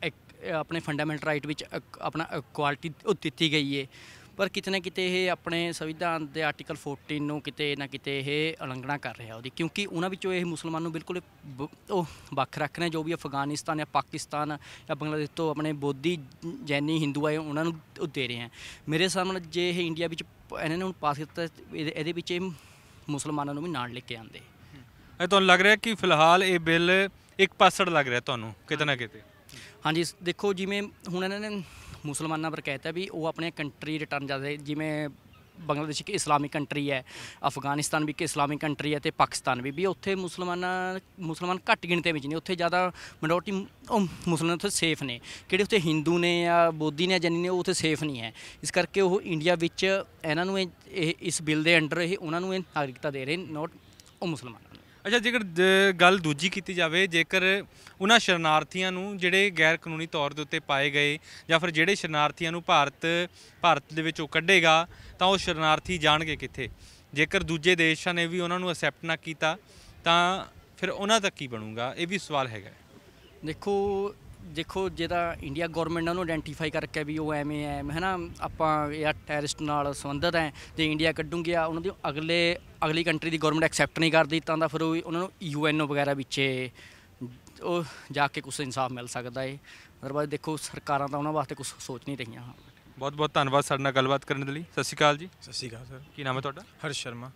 ਆਪਣੇ ਫੰਡਾਮੈਂਟਲ ਰਾਈਟ ਵਿੱਚ ਆਪਣਾ ਉਹ ਦਿੱਤੀ ਗਈ ਹੈ ਪਰ ਕਿਤੇ ਨਾ ਕਿਤੇ ਇਹ ਆਪਣੇ ਸੰਵਿਧਾਨ ਦੇ ਆਰਟੀਕਲ 14 ਨੂੰ ਕਿਤੇ ਨਾ ਕਿਤੇ ਇਹ ਉਲੰਘਣਾ ਕਰ ਰਿਹਾ ਉਹਦੀ ਕਿਉਂਕਿ ਉਹਨਾਂ ਵਿੱਚੋਂ ਇਹ ਮੁਸਲਮਾਨ ਨੂੰ ਬਿਲਕੁਲ ਉਹ ਵੱਖ ਰੱਖ ਰਹੇ ਜੋ ਵੀ ਅਫਗਾਨਿਸਤਾਨ ਜਾਂ ਪਾਕਿਸਤਾਨ ਜਾਂ ਬੰਗਲਾਦੇਸ਼ ਤੋਂ ਆਪਣੇ ਬੋਧੀ ਜੈਨੀ ਹਿੰਦੂ ਆਏ ਉਹਨਾਂ ਨੂੰ ਉਹ ਦੇ ਰਹੇ ਆ ਮੇਰੇ ਸਾਹਮਣੇ ਜੇ ਇਹ ਇੰਡੀਆ ਵਿੱਚ ਇਹਨਾਂ ਨੇ ਹੁਣ ਪਾਸ ਕੀਤਾ ਇਹਦੇ ਵਿੱਚ ਇਹ ਮੁਸਲਮਾਨਾਂ ਨੂੰ ਵੀ ਨਾਲ ਲੈ ਕੇ ਆਂਦੇ ਇਹ ਤੁਹਾਨੂੰ ਲੱਗ ਰਿਹਾ ਕਿ ਫਿਲਹਾਲ ਇਹ ਬਿੱਲ ਇੱਕ ਪਾਸੜ ਲੱਗ ਰਿਹਾ ਤੁਹਾਨੂੰ ਕਿਤੇ ਨਾ ਕਿਤੇ ਹਾਂਜੀ ਦੇਖੋ ਜਿਵੇਂ ਹੁਣ ਇਹਨਾਂ ਨੇ ਮੁਸਲਮਾਨਾਂ ਪਰ ਕਹਿਤਾ ਵੀ ਉਹ ਆਪਣੇ ਕੰਟਰੀ ਰਿਟਰਨ ਜਾਂਦੇ ਜਿਵੇਂ ਬੰਗਲਾਦੇਸ਼ ਇੱਕ ਇਸਲਾਮਿਕ ਕੰਟਰੀ ਹੈ ਅਫਗਾਨਿਸਤਾਨ ਵੀ ਇੱਕ ਇਸਲਾਮਿਕ ਕੰਟਰੀ ਹੈ ਤੇ ਪਾਕਿਸਤਾਨ ਵੀ ਵੀ ਉੱਥੇ ਮੁਸਲਮਾਨਾਂ ਮੁਸਲਮਾਨ ਘੱਟ ਗਿਣਤੇ ਵਿੱਚ ਨੇ ਉੱਥੇ ਜ਼ਿਆਦਾ ਮਿਨੋਰਟੀ ਮੁਸਲਮਾਨ ਉੱਥੇ ਸੇਫ ਨੇ ਕਿਹੜੇ ਉੱਥੇ ਹਿੰਦੂ ਨੇ ਜਾਂ ਬੋਧੀ ਨੇ ਜੈਨੀ ਨੇ ਉਹ ਉੱਥੇ ਸੇਫ ਨਹੀਂ ਹੈ ਇਸ ਕਰਕੇ ਉਹ ਇੰਡੀਆ ਵਿੱਚ ਇਹਨਾਂ ਨੂੰ ਇਹ ਇਸ ਬਿੱਲ ਦੇ ਅੰਡਰ ਇਹ ਉਹਨਾਂ ਨੂੰ ਇਹ ਨਾਗਰਿਕਤਾ ਦੇ ਰਹੇ ਨਾਟ ਉਹ ਮੁਸਲਮਾਨ ਅੱਛਾ ਜੇਕਰ ਗੱਲ ਦੂਜੀ ਕੀਤੀ ਜਾਵੇ ਜੇਕਰ ਉਹਨਾਂ ਸ਼ਰਨਾਰਥੀਆਂ ਨੂੰ ਜਿਹੜੇ ਗੈਰ ਕਾਨੂੰਨੀ ਤੌਰ ਦੇ ਉੱਤੇ ਪਾਏ ਗਏ ਜਾਂ ਫਿਰ ਜਿਹੜੇ ਸ਼ਰਨਾਰਥੀਆਂ ਨੂੰ ਭਾਰਤ ਭਾਰਤ ਦੇ ਵਿੱਚੋਂ ਕੱਢੇਗਾ ਤਾਂ ਉਹ ਸ਼ਰਨਾਰਥੀ ਜਾਣਗੇ ਕਿੱਥੇ ਜੇਕਰ ਦੂਜੇ ਦੇਸ਼ਾਂ ਨੇ ਵੀ ਉਹਨਾਂ ਨੂੰ ਅਸੈਪਟ ਨਾ ਕੀਤਾ ਤਾਂ ਫਿਰ ਉਹਨਾਂ ਦਾ ਕੀ ਬਣੂਗਾ ਇਹ ਵੀ ਸਵਾਲ ਹੈਗਾ ਦੇਖੋ ਦੇਖੋ ਜਿਹਦਾ ਇੰਡੀਆ ਗਵਰਨਮੈਂਟ ਨੇ ਉਹਨੂੰ ਆਇਡੈਂਟੀਫਾਈ ਕਰਕੇ ਵੀ ਉਹ ਐਵੇਂ ਐ ਹੈਨਾ ਆਪਾਂ ਇਹ ਟੈਰਰਿਸਟ ਨਾਲ ਸੰਬੰਧਤ ਐ ਤੇ ਇੰਡੀਆ ਕੱਢੂਗੀ ਉਹਨਾਂ ਦੀ ਅਗਲੇ ਅਗਲੀ ਕੰਟਰੀ ਦੀ ਗਵਰਨਮੈਂਟ ਐਕਸੈਪਟ ਨਹੀਂ ਕਰਦੀ ਤਾਂ ਦਾ ਫਿਰ ਉਹਨਾਂ ਨੂੰ ਯੂਐਨਓ ਵਗੈਰਾ ਵਿੱਚੇ ਉਹ ਜਾ ਕੇ ਕੁਝ ਇਨਸਾਫ ਮਿਲ ਸਕਦਾ ਏ ਮਤਲਬ ਦੇਖੋ ਸਰਕਾਰਾਂ ਤਾਂ ਉਹਨਾਂ ਵਾਸਤੇ ਕੁਝ ਸੋਚ ਨਹੀਂ ਰਹੀਆਂ ਬਹੁਤ ਬਹੁਤ ਧੰਨਵਾਦ ਸਾਡੇ ਨਾਲ ਗੱਲਬਾਤ ਕਰਨ ਦੇ ਲਈ ਸਤਿ ਸ਼੍ਰੀ ਅਕਾਲ ਜੀ ਸਤਿ ਸ਼੍ਰੀ ਅਕਾਲ ਸਰ ਕੀ ਨਾਮ ਹੈ ਤੁਹਾਡਾ ਹਰਸ਼ ਸ਼ਰਮਾ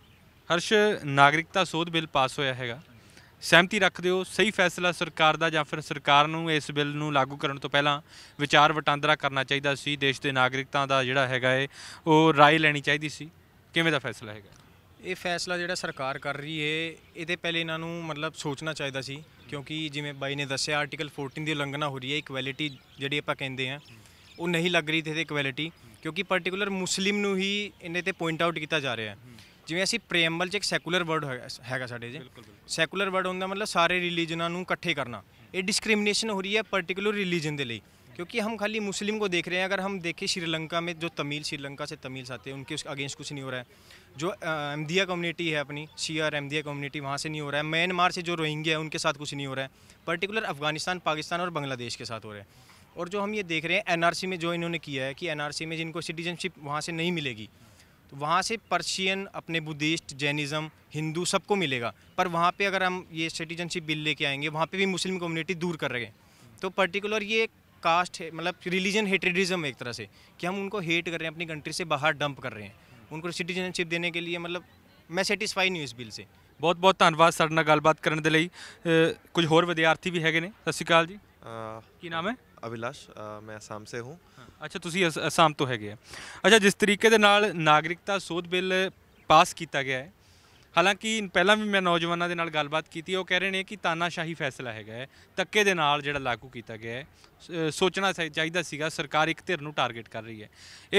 ਹਰਸ਼ ਨਾਗਰਿਕਤਾ ਸੋਧ ਬਿੱਲ ਪਾਸ ਹੋਇਆ ਹੈਗਾ ਸਹਿਮਤੀ ਰੱਖਦੇ ਹੋ ਸਹੀ ਫੈਸਲਾ ਸਰਕਾਰ ਦਾ ਜਾਂ ਫਿਰ ਸਰਕਾਰ ਨੂੰ ਇਸ ਬਿੱਲ ਨੂੰ ਲਾਗੂ ਕਰਨ ਤੋਂ ਪਹਿਲਾਂ ਵਿਚਾਰ ਵਟਾਂਦਰਾ ਕਰਨਾ ਚਾਹੀਦਾ ਸੀ ਦੇਸ਼ ਦੇ ਨਾਗਰਿਕਾਂ ਦਾ ਜਿਹੜਾ ਹੈਗਾ ਏ ਉਹ رائے ਲੈਣੀ ਚਾਹੀਦੀ ਸੀ ਕਿਵੇਂ ਦਾ ਫੈਸਲਾ ਹੈਗਾ ਇਹ ਫੈਸਲਾ ਜਿਹੜਾ ਸਰਕਾਰ ਕਰ ਰਹੀ ਏ ਇਹਦੇ ਪਹਿਲੇ ਇਹਨਾਂ ਨੂੰ ਮਤਲਬ ਸੋਚਣਾ ਚਾਹੀਦਾ ਸੀ ਕਿਉਂਕਿ ਜਿਵੇਂ ਬਾਈ ਨੇ ਦੱਸਿਆ ਆਰਟੀਕਲ 14 ਦੀ ਉਲੰਘਣਾ ਹੋ ਰਹੀ ਹੈ ਇਕਵੈਲਿਟੀ ਜਿਹੜੀ ਆਪਾਂ ਕਹਿੰਦੇ ਆ ਉਹ ਨਹੀਂ ਲੱਗ ਰਹੀ ਤੇ ਇਕਵੈਲਿਟੀ ਕਿਉਂਕਿ ਪਾਰਟਿਕੂਲਰ ਮੁਸਲਿਮ ਨੂੰ ਹੀ ਇਹਨੇ ਤੇ ਪੁਆਇੰਟ ਆਊਟ ਕੀਤਾ ਜਾ ਰਿਹਾ ਹੈ ਜਿਵੇਂ ਅਸੀਂ ਪ੍ਰੇਮਬਲ एक ਇੱਕ वर्ड ਵਰਡ ਹੈਗਾ ਸਾਡੇ ਜੀ ਸੈਕੂਲਰ ਵਰਡ ਹੁੰਦਾ ਮਤਲਬ ਸਾਰੇ ਰਿਲੀਜਨਾਂ ਨੂੰ ਇਕੱਠੇ ਕਰਨਾ ਇਹ ਡਿਸਕ੍ਰਿਮੀਨੇਸ਼ਨ ਹੋ ਰਹੀ रिलीजन के लिए क्योंकि हम खाली मुस्लिम को देख रहे हैं अगर हम देखें श्रीलंका में जो तमिल श्रीलंका से तमिल आते हैं उनके अगेंस्ट कुछ नहीं हो रहा है जो अहमदिया कम्युनिटी है अपनी शिया अहमदिया कम्युनिटी वहाँ से नहीं हो रहा है म्यांमार से जो रोहिंग्या है उनके साथ कुछ नहीं हो रहा है पर्टिकुलर अफगानिस्तान पाकिस्तान और बांग्लादेश के साथ हो रहा है और जो हम ये देख रहे हैं एनआरसी में जो इन्होंने किया है कि एनआरसी में जिनको सिटीजनशिप वहाँ से नहीं मिलेगी तो वहाँ से पर्शियन अपने बुद्धिस्ट जैनिज़्म हिंदू सबको मिलेगा पर वहाँ पे अगर हम ये सिटीजनशिप बिल लेके आएंगे वहाँ पे भी मुस्लिम कम्युनिटी दूर कर रहे हैं तो पर्टिकुलर ये कास्ट है मतलब रिलीजन हेटेडिज्म एक तरह से कि हम उनको हेट कर रहे हैं अपनी कंट्री से बाहर डंप कर रहे हैं उनको सिटीजनशिप देने के लिए मतलब मैं सैटिस्फाई नहीं हूँ इस बिल से बहुत बहुत धनबाद साढ़े ਗੱਲਬਾਤ ਕਰਨ ਦੇ ਲਈ ਕੁਝ ਹੋਰ ਵਿਦਿਆਰਥੀ ਵੀ ਹੈਗੇ ਨੇ ਸਤਿ ਸ਼੍ਰੀ ਅਕਾਲ की नाम है ਅਭਿਲਾਸ਼ ਮੈਂ ਅਸਾਮ ਸੇ ਹੂੰ ਅੱਛਾ ਤੁਸੀਂ ਅਸਾਮ ਤੋਂ ਹੈਗੇ ਆ ਅੱਛਾ ਜਿਸ ਤਰੀਕੇ ਦੇ ਨਾਲ ਨਾਗਰਿਕਤਾ ਸੋਧ ਬਿੱਲ ਪਾਸ ਕੀਤਾ ਗਿਆ ਹੈ ਹਾਲਾਂਕਿ ਪਹਿਲਾਂ ਵੀ ਮੈਂ ਨੌਜਵਾਨਾਂ ਦੇ ਨਾਲ ਗੱਲਬਾਤ ਕੀਤੀ ਉਹ ਕਹਿ ਰਹੇ ਨੇ ਕਿ ਤਾਨਾਸ਼ਾਹੀ ਫੈਸਲਾ ਹੈਗਾ ਤੱਕੇ ਦੇ ਨਾਲ ਜਿਹੜਾ ਲਾਗੂ ਕੀਤਾ ਗਿਆ ਹੈ ਸੋਚਣਾ ਚਾਹੀਦਾ ਸੀਗਾ ਸਰਕਾਰ ਇੱਕ ਧਿਰ ਨੂੰ ਟਾਰਗੇਟ ਕਰ ਰਹੀ ਹੈ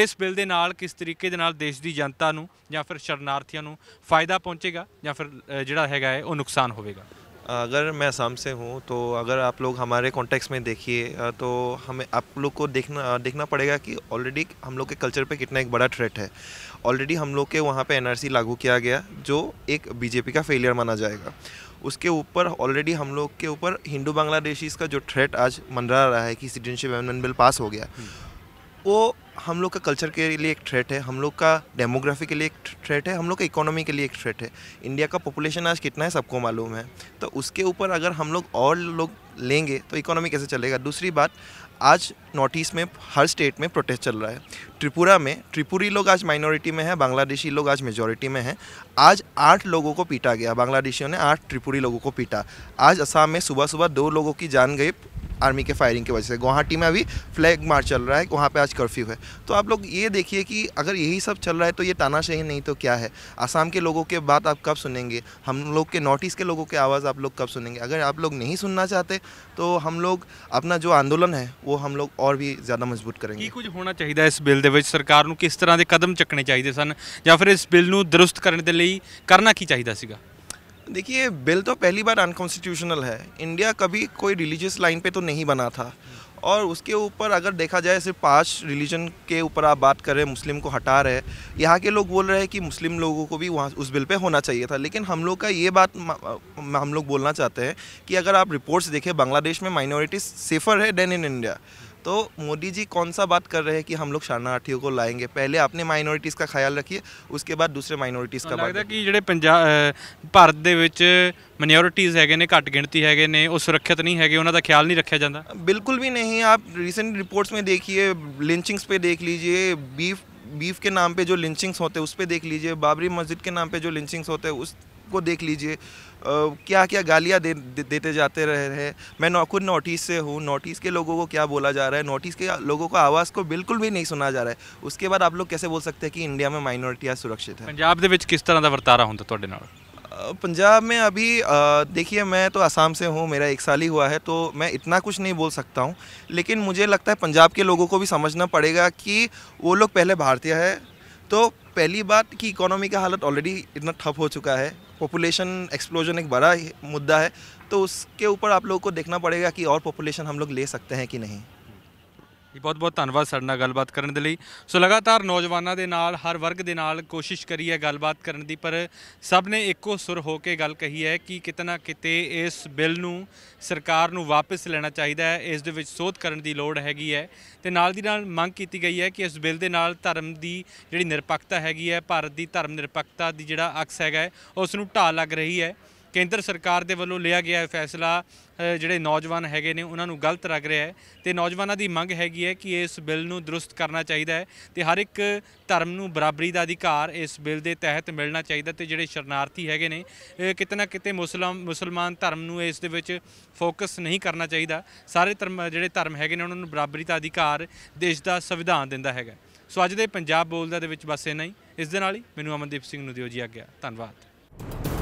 ਇਸ ਬਿੱਲ ਦੇ ਨਾਲ ਕਿਸ ਤਰੀਕੇ ਦੇ ਨਾਲ ਦੇਸ਼ ਦੀ ਜਨਤਾ ਨੂੰ ਜਾਂ ਫਿਰ ਸ਼ਰਨਾਰਥੀਆਂ ਨੂੰ ਫਾਇਦਾ ਪਹੁੰਚੇਗਾ ਜਾਂ ਫਿਰ ਜਿਹੜਾ ਹੈਗਾ ਹੈ ਉਹ ਨੁਕਸਾਨ ਹੋਵੇਗਾ अगर मैं आसाम से हूँ तो अगर आप लोग हमारे कॉन्टेक्स्ट में देखिए तो हमें आप लोग को देखना देखना पड़ेगा कि ऑलरेडी हम लोग के कल्चर पे कितना एक बड़ा थ्रेट है ऑलरेडी हम लोग के वहाँ पे एनआरसी लागू किया गया जो एक बीजेपी का फेलियर माना जाएगा उसके ऊपर ऑलरेडी हम लोग के ऊपर हिंदू बांग्लादेशीज़ का जो थ्रेट आज मंडरा रहा है कि सिटीजनशिप अमेंडमेंट बिल पास हो गया वो हम लोग का कल्चर के लिए एक थ्रेट है हम लोग का डेमोग्राफी के लिए एक थ्रेट है हम लोग का इकोनॉमी के लिए एक थ्रेट है इंडिया का पॉपुलेशन आज कितना है सबको मालूम है तो उसके ऊपर अगर हम लोग और लोग लेंगे तो इकोनॉमी कैसे चलेगा दूसरी बात आज नॉर्थ ईस्ट में हर स्टेट में प्रोटेस्ट चल रहा है त्रिपुरा में त्रिपुरी लोग आज माइनॉरिटी में है बांग्लादेशी लोग आज मेजोरिटी में हैं आज आठ लोगों को पीटा गया बांग्लादेशियों ने आठ त्रिपुरी लोगों को पीटा आज असम में सुबह सुबह दो लोगों की जान गई आर्मी के फायरिंग की वजह से गुवाहाटी में अभी फ्लैग मार्च चल रहा है वहाँ पे आज कर्फ्यू है तो आप लोग ये देखिए कि अगर यही सब चल रहा है तो ये तानाशाही नहीं तो क्या है आसाम के लोगों के बात आप कब सुनेंगे हम लोग के नॉर्थ ईस्ट के लोगों की आवाज़ आप लोग कब सुनेंगे अगर आप लोग नहीं सुनना चाहते तो हम लोग अपना जो आंदोलन है वो हम लोग और भी ज़्यादा मजबूत करेंगे ਕੀ कुछ होना चाहिए इस बिल के सरकार को किस तरह के कदम चकने चाहिए सन या फिर इस ਇਸ दुरुस्त करने के लिए करना की चाहिए ਕੀ देखिए बिल तो पहली बार अनकॉन्स्टिट्यूशनल है इंडिया कभी कोई रिलीजियस लाइन पे तो नहीं बना था और उसके ऊपर अगर देखा जाए सिर्फ पांच रिलीजन के ऊपर आप बात कर रहे हैं मुस्लिम को हटा रहे हैं यहाँ के लोग बोल रहे हैं कि मुस्लिम लोगों को भी वहाँ उस बिल पे होना चाहिए था लेकिन हम लोग का ये बात हम लोग बोलना चाहते हैं कि अगर आप रिपोर्ट्स देखें बांग्लादेश में माइनॉरिटीज़ सेफ़र है देन इन इंडिया तो मोदी जी कौन सा बात कर रहे हैं कि हम लोग शरणार्थियों को लाएंगे पहले अपने माइनॉरिटीज़ का ख्याल रखिए उसके बाद दूसरे माइनॉरिटीज़ का ਲੱਗਦਾ तो कि जो भारत के मनोरिटीज़ है घट गिणती है वो सुरक्षित नहीं है उन्होंने ख्याल नहीं रखा जाता बिल्कुल भी नहीं आप रिसेंट रिपोर्ट्स में देखिए लिंचिंग्स पे देख लीजिए बीफ बीफ के नाम पे जो लिंचिंग्स होते हैं उस पर देख लीजिए बाबरी मस्जिद के नाम पे जो लिंचिंग्स होते हैं उसको देख लीजिए क्या क्या गालियाँ दे, दे, देते जाते रहे हैं मैं नौ, खुद नॉर्थ ईस्ट से हूँ नॉर्थ ईस्ट के लोगों को क्या बोला जा रहा है नॉर्थ ईस्ट के लोगों को आवाज़ को बिल्कुल भी नहीं सुना जा रहा है उसके बाद आप लोग कैसे बोल सकते हैं कि इंडिया में माइनॉरिटियाँ सुरक्षित हैं पंजाब के किस तरह का वर्तारा ਵਰਤਾਰਾ ਹੁੰਦਾ तो पंजाब में अभी देखिए मैं तो आसाम से हूँ मेरा एक साल ही हुआ है तो मैं इतना कुछ नहीं बोल सकता हूँ लेकिन मुझे लगता है पंजाब के लोगों को भी समझना पड़ेगा कि वो लोग पहले भारतीय है तो पहली बात कि इकोनॉमी का हालत ऑलरेडी इतना ठप हो चुका है पॉपुलेशन एक्सप्लोजन एक बड़ा मुद्दा है तो उसके ऊपर आप लोगों को देखना पड़ेगा कि और पॉपुलेशन हम लोग ले सकते हैं कि नहीं ਜੀ ਬਹੁਤ ਬਹੁਤ ਧੰਨਵਾਦ ਸਾਡੇ ਨਾਲ ਗੱਲਬਾਤ ਕਰਨ ਦੇ ਲਈ ਸੋ ਲਗਾਤਾਰ ਨੌਜਵਾਨਾਂ ਦੇ ਨਾਲ ਹਰ ਵਰਗ ਦੇ ਨਾਲ ਕੋਸ਼ਿਸ਼ ਕਰੀ ਹੈ ਗੱਲਬਾਤ ਕਰਨ ਦੀ ਪਰ ਸਭ ਨੇ ਇੱਕੋ ਸੁਰ ਹੋ ਕੇ ਗੱਲ ਕਹੀ ਹੈ ਕਿ ਕਿਤਨਾ ਕਿਤੇ ਇਸ ਬਿੱਲ ਨੂੰ ਸਰਕਾਰ ਨੂੰ ਵਾਪਸ ਲੈਣਾ ਚਾਹੀਦਾ ਹੈ ਇਸ ਦੇ ਵਿੱਚ ਸੋਧ ਕਰਨ ਦੀ ਲੋੜ ਹੈਗੀ ਹੈ ਤੇ ਨਾਲ ਦੀ ਨਾਲ ਮੰਗ ਕੀਤੀ ਗਈ ਹੈ ਕਿ ਇਸ ਬਿੱਲ ਦੇ ਨਾਲ ਧਰਮ ਦੀ ਜਿਹੜੀ ਨਿਰਪੱਖਤਾ ਹੈਗੀ ਹੈ ਭਾਰਤ ਦੀ ਧਰਮ ਨਿਰਪੱਖਤਾ ਦੀ ਜਿਹੜਾ ਅਕਸ ਹੈਗਾ ਉਸ ਨੂੰ ਢਾਲ ਲੱਗ ਰਹੀ ਹੈ ਕੇਂਦਰ ਸਰਕਾਰ ਦੇ ਵੱਲੋਂ ਲਿਆ ਗਿਆ ਹੈ ਫੈਸਲਾ ਜਿਹੜੇ ਨੌਜਵਾਨ ਹੈਗੇ ਨੇ ਉਹਨਾਂ ਨੂੰ ਗਲਤ ਲੱਗ ਰਿਹਾ ਹੈ ਤੇ ਨੌਜਵਾਨਾਂ ਦੀ ਮੰਗ ਹੈਗੀ ਹੈ ਕਿ ਇਸ ਬਿੱਲ ਨੂੰ ਦਰੁਸਤ ਕਰਨਾ ਚਾਹੀਦਾ ਹੈ ਤੇ ਹਰ ਇੱਕ ਧਰਮ ਨੂੰ ਬਰਾਬਰੀ ਦਾ ਅਧਿਕਾਰ ਇਸ ਬਿੱਲ ਦੇ ਤਹਿਤ ਮਿਲਣਾ ਚਾਹੀਦਾ ਤੇ ਜਿਹੜੇ ਸ਼ਰਨਾਰਥੀ ਹੈਗੇ ਨੇ ਕਿਤੇ ਨਾ ਕਿਤੇ ਮੁਸਲਮ ਮੁਸਲਮਾਨ ਧਰਮ ਨੂੰ ਇਸ ਦੇ ਵਿੱਚ ਫੋਕਸ ਨਹੀਂ ਕਰਨਾ ਚਾਹੀਦਾ ਸਾਰੇ ਧਰਮ ਜਿਹੜੇ ਧਰਮ ਹੈਗੇ ਨੇ ਉਹਨਾਂ ਨੂੰ ਬਰਾਬਰੀ ਦਾ ਅਧਿਕਾਰ ਦੇਸ਼ ਦਾ ਸੰਵਿਧਾਨ ਦਿੰਦਾ ਹੈਗਾ ਸੋ ਅੱਜ ਦੇ ਪੰਜਾਬ ਬੋਲਦਾ ਦੇ ਵਿੱਚ ਬਸ ਇੰਨਾ ਹੀ ਇਸ ਦੇ ਨਾਲ ਹੀ ਮੈਨੂੰ ਅਮਨਦੀਪ ਸਿੰਘ ਨੂੰ ਦਿਓ ਜੀ ਆ ਗਿਆ ਧੰਨਵਾਦ